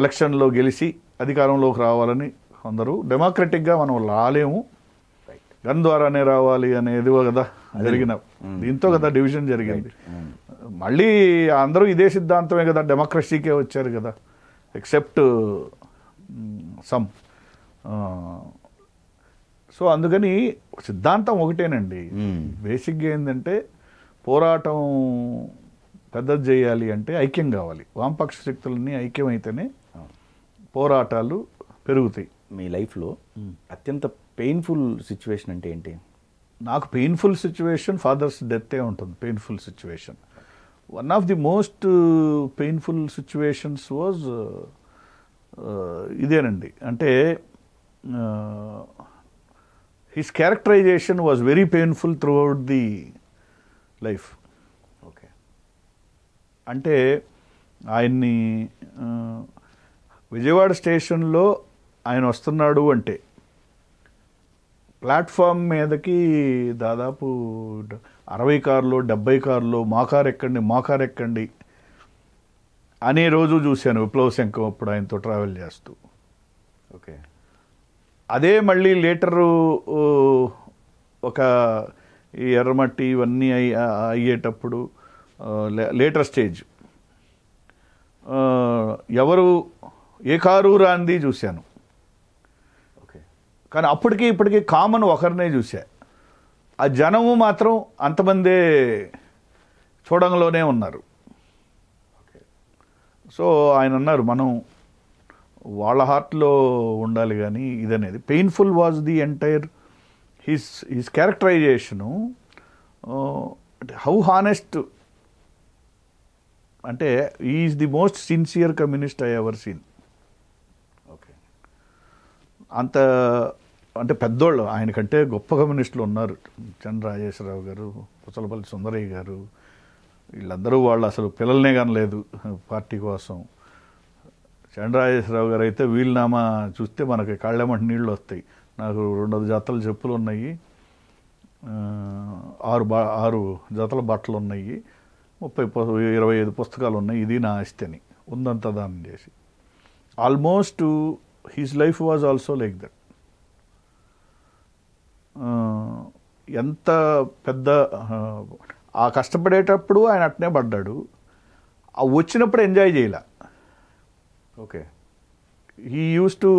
ఎలక్షన్లో గెలిచి అధికారంలోకి రావాలని కొందరు డెమోక్రటిక్గా మనం రాలేము గన్ ద్వారానే రావాలి అనేది కదా జరిగిన దీంతో కదా డివిజన్ జరిగింది మళ్ళీ అందరూ ఇదే సిద్ధాంతమే కదా డెమోక్రసీకే వచ్చారు కదా ఎక్సెప్ట్ సమ్ సో అందుకని సిద్ధాంతం ఒకటేనండి బేసిక్గా ఏంటంటే పోరాటం పెద్దది చేయాలి అంటే ఐక్యం కావాలి వామపక్ష శక్తులన్నీ ఐక్యమైతేనే పోరాటాలు పెరుగుతాయి మీ లైఫ్లో అత్యంత పెయిన్ఫుల్ సిచ్యువేషన్ అంటే ఏంటి నాకు పెయిన్ఫుల్ సిచ్యువేషన్ ఫాదర్స్ డెత్తే ఉంటుంది painful situation one of the most painful situations was ఇదేనండి అంటే his characterization was very painful throughout the life okay అంటే ఆయన్ని విజయవాడ స్టేషన్లో ఆయన వస్తున్నాడు అంటే ప్లాట్ఫామ్ మీదకి దాదాపు అరవై కార్లో డెబ్బై కార్లో మా కార్ ఎక్కండి మా కార్ ఎక్కండి అనే రోజు చూశాను విప్లవ శంఖం అప్పుడు ఆయనతో ట్రావెల్ చేస్తూ ఓకే అదే మళ్ళీ లీటరు ఒక ఈ ఎర్రమట్టి ఇవన్నీ అయ్యేటప్పుడు లేటర్ స్టేజ్ ఎవరు ఏ కారు రాంది చూశాను కానీ అప్పటికి ఇప్పటికీ కామన్ ఒకరినే చూసా ఆ జనము మాత్రం అంతమందే చూడంలోనే ఉన్నారు సో ఆయన అన్నారు మనం వాళ్ళ హార్ట్లో ఉండాలి కానీ ఇదనేది painful was the entire his his characterization how honest అంటే is the most sincere communist I ever seen okay అంత అంటే పెద్దోళ్ళు ఆయన కంటే గొప్ప కమ్యూనిస్టులు ఉన్నారు చంద్ర రాజేశ్వరరావు గారు పుసలపల్లి సుందరయ్య గారు వీళ్ళందరూ వాళ్ళు అసలు పిల్లల్నే కనలేదు పార్టీ కోసం చంద్ర గారు అయితే వీలునామా చూస్తే మనకి కళ్ళెమంట నీళ్ళు వస్తాయి నాకు రెండు జతలు చెప్పులు ఉన్నాయి ఆరు బా ఆరు జతల బట్టలు ఉన్నాయి ముప్పై ఇరవై ఐదు పుస్తకాలు ఉన్నాయి ఇది నా ఆస్తి అని ఉందంతా దానం చేసి almost his life was also like that ఎంత పెద్ద ఆ కష్టపడేటప్పుడు ఆయన అట్నే పడ్డాడు వచ్చినప్పుడు ఎంజాయ్ చేయలే ఓకే హీ యూస్ టు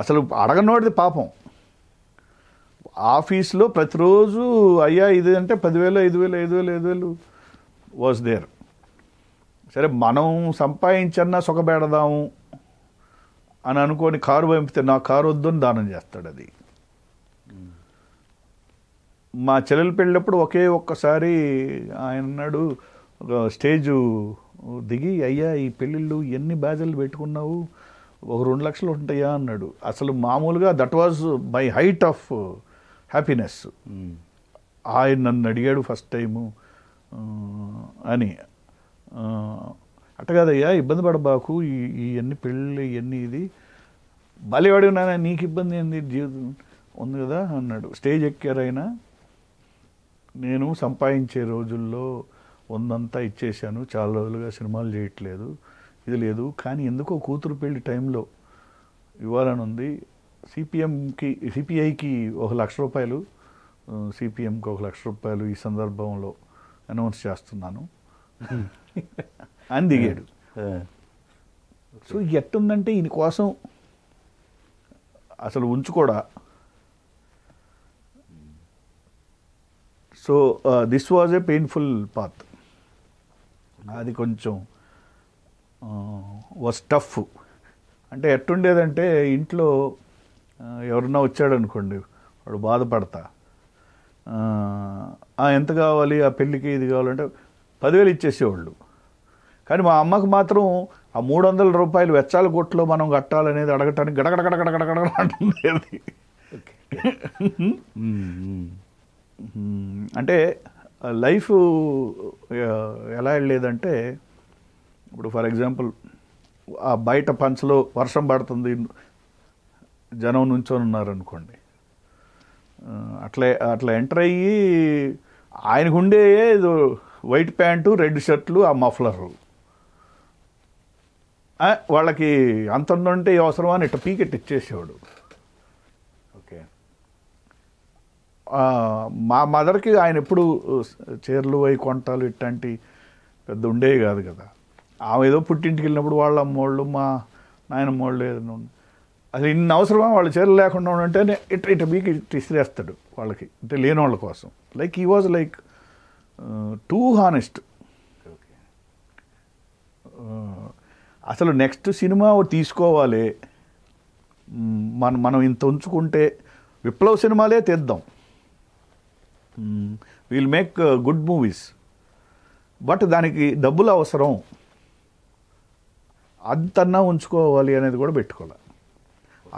అసలు అడగనోడిది పాపం ఆఫీస్లో ప్రతిరోజు అయ్యా ఇది అంటే పదివేలు ఐదు వేలు ఐదు వేలు ఐదు వేలు వాజ్ దేర్ సరే మనం సంపాదించన్నా సుఖపెడదాము అని అనుకొని కారు పంపితే నా కారు వద్దు అని దానం చేస్తాడు అది మా చెల్లెలు పెళ్ళినప్పుడు ఒకే ఒక్కసారి ఆయన అన్నాడు ఒక స్టేజు దిగి అయ్యా ఈ పెళ్ళిళ్ళు ఎన్ని బాధలు పెట్టుకున్నావు ఒక రెండు లక్షలు ఉంటాయా అన్నాడు అసలు మామూలుగా that was my height of happiness ఆయన నన్ను అడిగాడు ఫస్ట్ టైము అని అట్ట కాదయ్యా ఇబ్బంది పడబాకు ఇవన్నీ పెళ్ళి ఇవన్నీ ఇది బలివాడి ఉన్నాయి నీకు ఇబ్బంది ఏంది జీవితం ఉంది కదా అన్నాడు స్టేజ్ ఎక్కారైనా నేను సంపాదించే రోజుల్లో వందంతా ఇచ్చేసాను చాలా రోజులుగా సినిమాలు చేయట్లేదు ఇది లేదు కానీ ఎందుకో కూతురు పెళ్లి టైంలో ఇవ్వాలని ఉంది సిపిఎంకి సిపిఐకి ఒక లక్ష రూపాయలు సిపిఎంకి ఒక లక్ష రూపాయలు ఈ సందర్భంలో అనౌన్స్ చేస్తున్నాను అని దిగాడు సో ఎట్టుందంటే ఈయన కోసం అసలు ఉంచు కూడా so this was a painful path అది కొంచెం వాజ్ టఫ్ అంటే ఎట్టుండేదంటే ఇంట్లో ఎవరన్నా వచ్చాడు అనుకోండి వాడు బాధపడతా ఎంత కావాలి ఆ పెళ్ళికి ఇది కావాలంటే పదివేలు ఇచ్చేసేవాళ్ళు కానీ మా అమ్మకు మాత్రం ఆ మూడు వందల రూపాయలు వెచ్చాల కొట్లో మనం కట్టాలనేది అడగటానికి గడగడగడగడగడ అంటే లైఫ్ ఎలా వెళ్ళేదంటే ఇప్పుడు ఫర్ ఎగ్జాంపుల్ ఆ బయట పంచలో వర్షం పడుతుంది జనం నుంచొని ఉన్నారనుకోండి అట్లే అట్లా ఎంటర్ అయ్యి ఉండే ఇది వైట్ ప్యాంటు రెడ్ షర్ట్లు ఆ మఫ్లరు వాళ్ళకి అంత ఉందంటే అవసరం అని ఇట్లా పీకెట్ ఇచ్చేసేవాడు ఓకే మా మదర్కి ఆయన ఎప్పుడు చీరలు అవి కొంటాలు ఇట్లాంటి పెద్ద ఉండేవి కాదు కదా ఆమె ఏదో పుట్టింటికి వెళ్ళినప్పుడు వాళ్ళ అమ్మోళ్ళు మా నాయనమ్మోళ్ళు ఏదైనా ఏదైనా అసలు ఇన్ని అవసరమా వాళ్ళ చీరలు లేకుండా ఉంటే ఇట్ ఇట మీకు ఇసిరేస్తాడు వాళ్ళకి అంటే లేని వాళ్ళ కోసం లైక్ ఈ వాజ్ లైక్ టూ హానెస్ట్ అసలు నెక్స్ట్ సినిమా తీసుకోవాలి మన మనం ఇంత ఉంచుకుంటే విప్లవ సినిమాలే తీద్దాం will make good movies but దానికి డబ్బులు అవసరం అంతన్నా ఉంచుకోవాలి అనేది కూడా పెట్టుకోవాలి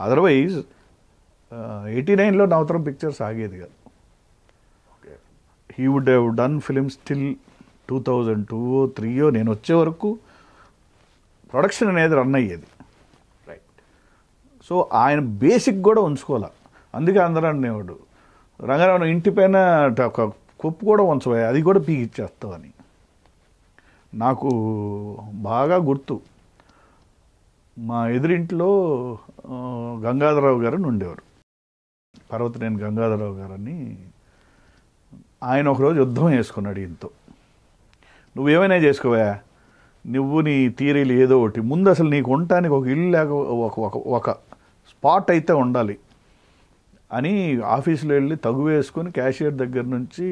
అదర్వైజ్ ఎయిటీ నైన్లో నవతరం పిక్చర్స్ ఆగేది కాదు he would have done film still two thousand two త్రీయో నేను వచ్చే వరకు ప్రొడక్షన్ అనేది రన్ అయ్యేది రైట్ సో ఆయన బేసిక్ కూడా ఉంచుకోవాలి అందుకే అందరూ అనేవాడు రంగారావు ఇంటిపైన ఒక కుప్పు కూడా ఉంచబోయా అది కూడా అని నాకు బాగా గుర్తు మా ఎదురింట్లో గంగాధరరావు గారు ఉండేవారు పర్వతనేని గంగాధరరావు గారని ఆయన ఒకరోజు యుద్ధం వేసుకున్నాడు ఈయనతో నువ్వేమైనా చేసుకోవా నువ్వు నీ తీరీలు ఏదో ఒకటి ముందు అసలు నీకు ఉండటానికి ఒక ఇల్లు లేక ఒక ఒక స్పాట్ అయితే ఉండాలి అని ఆఫీసులో వెళ్ళి తగు వేసుకొని క్యాషియర్ దగ్గర నుంచి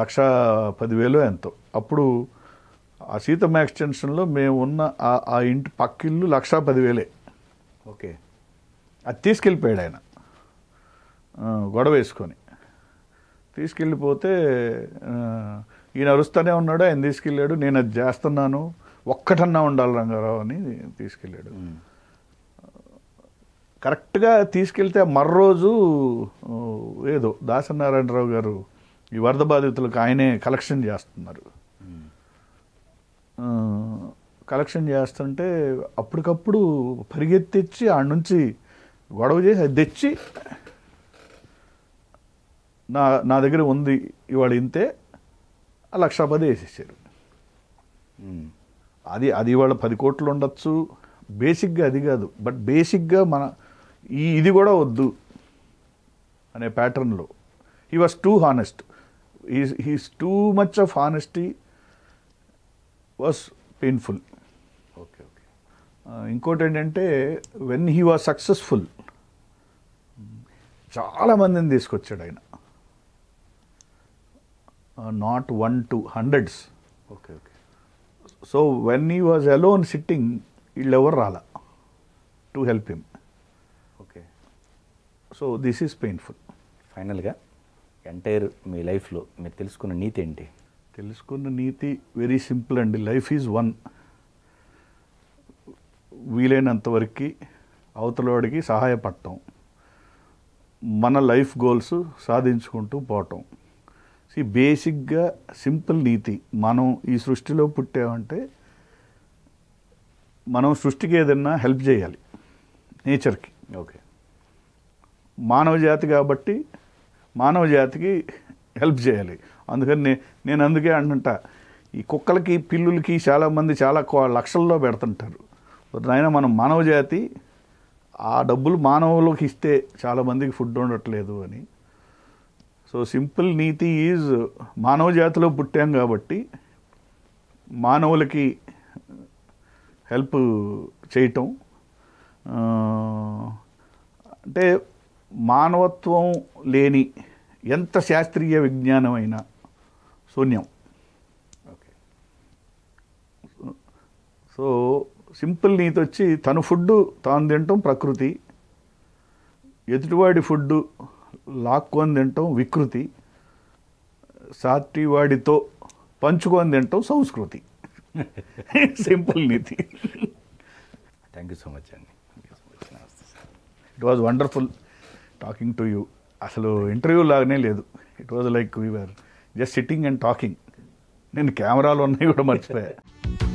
లక్ష పదివేలు ఎంతో అప్పుడు ఆ సీతమ్మ ఎక్స్టెన్షన్లో మేము ఉన్న ఆ ఇంటి పక్కిల్లు లక్షా పదివేలే ఓకే అది తీసుకెళ్ళిపోయాడు ఆయన గొడవ వేసుకొని తీసుకెళ్ళిపోతే ఈయన అరుస్తూనే ఉన్నాడు ఆయన తీసుకెళ్ళాడు నేను అది చేస్తున్నాను ఒక్కటన్నా ఉండాలి రంగారావు అని తీసుకెళ్ళాడు కరెక్ట్గా తీసుకెళ్తే మర్రోజు ఏదో దాసనారాయణరావు గారు ఈ వరద బాధితులకు ఆయనే కలెక్షన్ చేస్తున్నారు కలెక్షన్ చేస్తుంటే అప్పటికప్పుడు పరిగెత్తిచ్చి ఆడ నుంచి గొడవ చేసి అది తెచ్చి నా నా దగ్గర ఉంది ఇవాళ ఇంతే లక్ష పది వేసేసారు అది అది ఇవాళ పది కోట్లు ఉండొచ్చు బేసిక్గా అది కాదు బట్ బేసిక్గా మన ఈ ఇది కూడా వద్దు అనే ప్యాటర్న్లో he was too honest his his too much of honesty was painful okay okay ఇంకోటి ఏంటంటే వెన్ హీ వాజ్ సక్సెస్ఫుల్ చాలామందిని తీసుకొచ్చాడు ఆయన not one two hundreds okay okay so when he was alone sitting ఎవరు రాలా to help him okay so this is painful ఫైనల్గా entire మీ లైఫ్లో మీరు తెలుసుకున్న నీతి ఏంటి తెలుసుకున్న నీతి వెరీ సింపుల్ అండి లైఫ్ ఈజ్ వన్ వీలైనంతవరకు అవతలవాడికి సహాయపడటం మన లైఫ్ గోల్స్ సాధించుకుంటూ పోవటం సి బేసిక్గా సింపుల్ నీతి మనం ఈ సృష్టిలో పుట్టామంటే మనం సృష్టికి ఏదైనా హెల్ప్ చేయాలి నేచర్కి ఓకే మానవ జాతి కాబట్టి మానవ జాతికి హెల్ప్ చేయాలి అందుకని నే నేను అందుకే అంటుంటా ఈ కుక్కలకి పిల్లులకి చాలామంది చాలా లక్షల్లో పెడుతుంటారు నాయన మనం మానవ జాతి ఆ డబ్బులు మానవులకు ఇస్తే చాలామందికి ఫుడ్ ఉండట్లేదు అని సో సింపుల్ నీతి ఈజ్ మానవ జాతిలో పుట్టాం కాబట్టి మానవులకి హెల్ప్ చేయటం అంటే మానవత్వం లేని ఎంత శాస్త్రీయ విజ్ఞానమైనా శూన్యం ఓకే సో సింపుల్ నీతి వచ్చి తన ఫుడ్డు తాను తింటాం ప్రకృతి ఎదుటివాడి ఫుడ్డు లాక్కొని తింటాం వికృతి సాటివాడితో పంచుకొని తింటాం సంస్కృతి సింపుల్ నీతి థ్యాంక్ యూ సో మచ్ అండి it was wonderful talking to you అసలు ఇంటర్వ్యూ లాగానే లేదు it was like we're just sitting and talking నేను కెమెరాలు ఉన్నాయి కూడా మర్చిపోయా